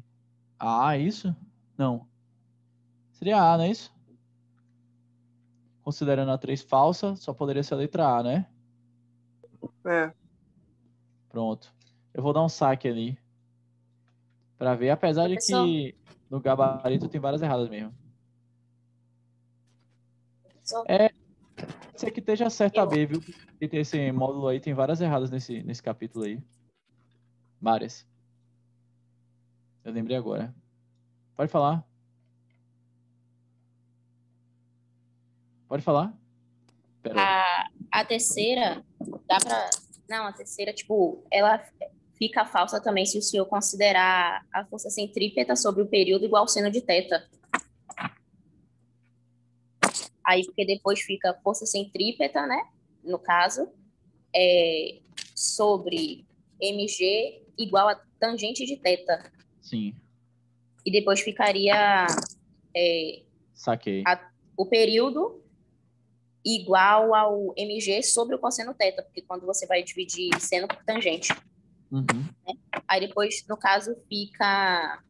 Speaker 2: A, é isso? Não. Seria A, não é isso? Considerando a 3 falsa, só poderia ser a letra A, né? É. Pronto. Eu vou dar um saque ali. Pra ver, apesar de que no gabarito tem várias erradas mesmo. É. Ser que esteja certo a B, viu? Esse módulo aí tem várias erradas nesse, nesse capítulo aí. Várias. Eu lembrei agora. Pode falar. Pode falar.
Speaker 1: A,
Speaker 3: a terceira, dá pra. Não, a terceira, tipo, ela fica falsa também se o senhor considerar a força centrípeta sobre o período igual ao seno de teta. Aí, porque depois fica força centrípeta, né? No caso, é, sobre mg igual a tangente de teta. Sim. E depois ficaria é, Saquei. A, o período igual ao mg sobre o cosseno θ, porque quando você vai dividir seno por tangente.
Speaker 1: Uhum. Né?
Speaker 3: Aí depois, no caso, fica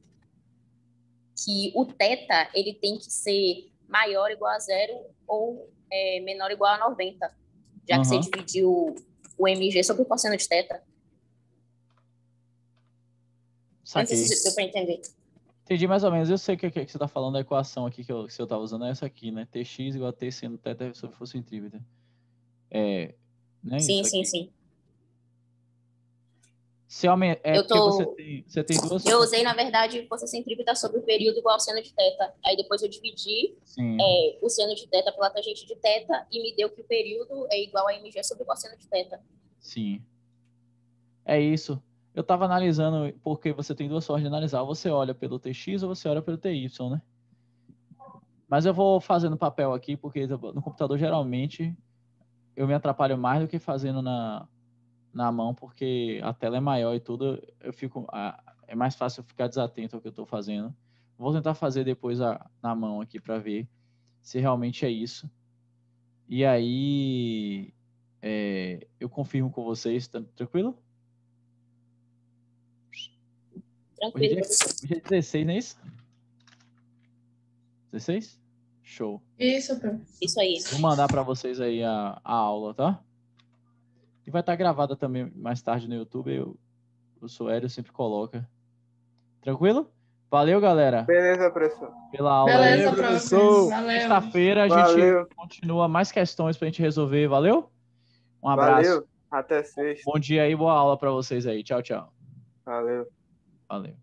Speaker 3: que o θ ele tem que ser maior ou igual a zero ou é, menor ou igual a 90, já uhum. que você uhum. dividiu o mg sobre o cosseno de θ.
Speaker 2: Saquei. entender. Entendi mais ou menos. Eu sei o que, é que, você está falando da equação aqui que eu, que eu estava tá usando. É essa aqui, né? Tx igual a T sendo Teta sobre força centrípeta. É, né? Sim, sim, sim. Se aumenta, é eu tô... você, tem, você tem duas... Eu usei,
Speaker 3: na verdade, força centrípeta tá sobre o período igual ao seno de teta. Aí depois eu dividi
Speaker 2: é,
Speaker 3: o seno de teta pela tangente de teta e me deu que o período é igual a mg sobre o cosseno de teta.
Speaker 2: Sim. É isso. Eu estava analisando, porque você tem duas formas de analisar. Você olha pelo TX ou você olha pelo TY, né? Mas eu vou fazendo papel aqui, porque no computador geralmente eu me atrapalho mais do que fazendo na, na mão, porque a tela é maior e tudo, eu fico é mais fácil ficar desatento ao que eu estou fazendo. Vou tentar fazer depois a, na mão aqui para ver se realmente é isso. E aí é, eu confirmo com vocês, tá tranquilo?
Speaker 3: Tranquilo. Hoje
Speaker 2: é, 16, é não é isso? 16? Show.
Speaker 3: Isso, Isso aí. Vou
Speaker 2: mandar para vocês aí a, a aula, tá? E vai estar tá gravada também mais tarde no YouTube. Eu, o Suério sempre coloca. Tranquilo? Valeu, galera.
Speaker 4: Beleza, professor. Pela aula.
Speaker 2: Beleza, aí. professor. Sexta-feira a Valeu. gente continua mais questões para a gente resolver. Valeu? Um abraço. Valeu.
Speaker 4: Até sexta. Bom
Speaker 2: dia e boa aula para vocês aí. Tchau, tchau.
Speaker 4: Valeu. Valeu.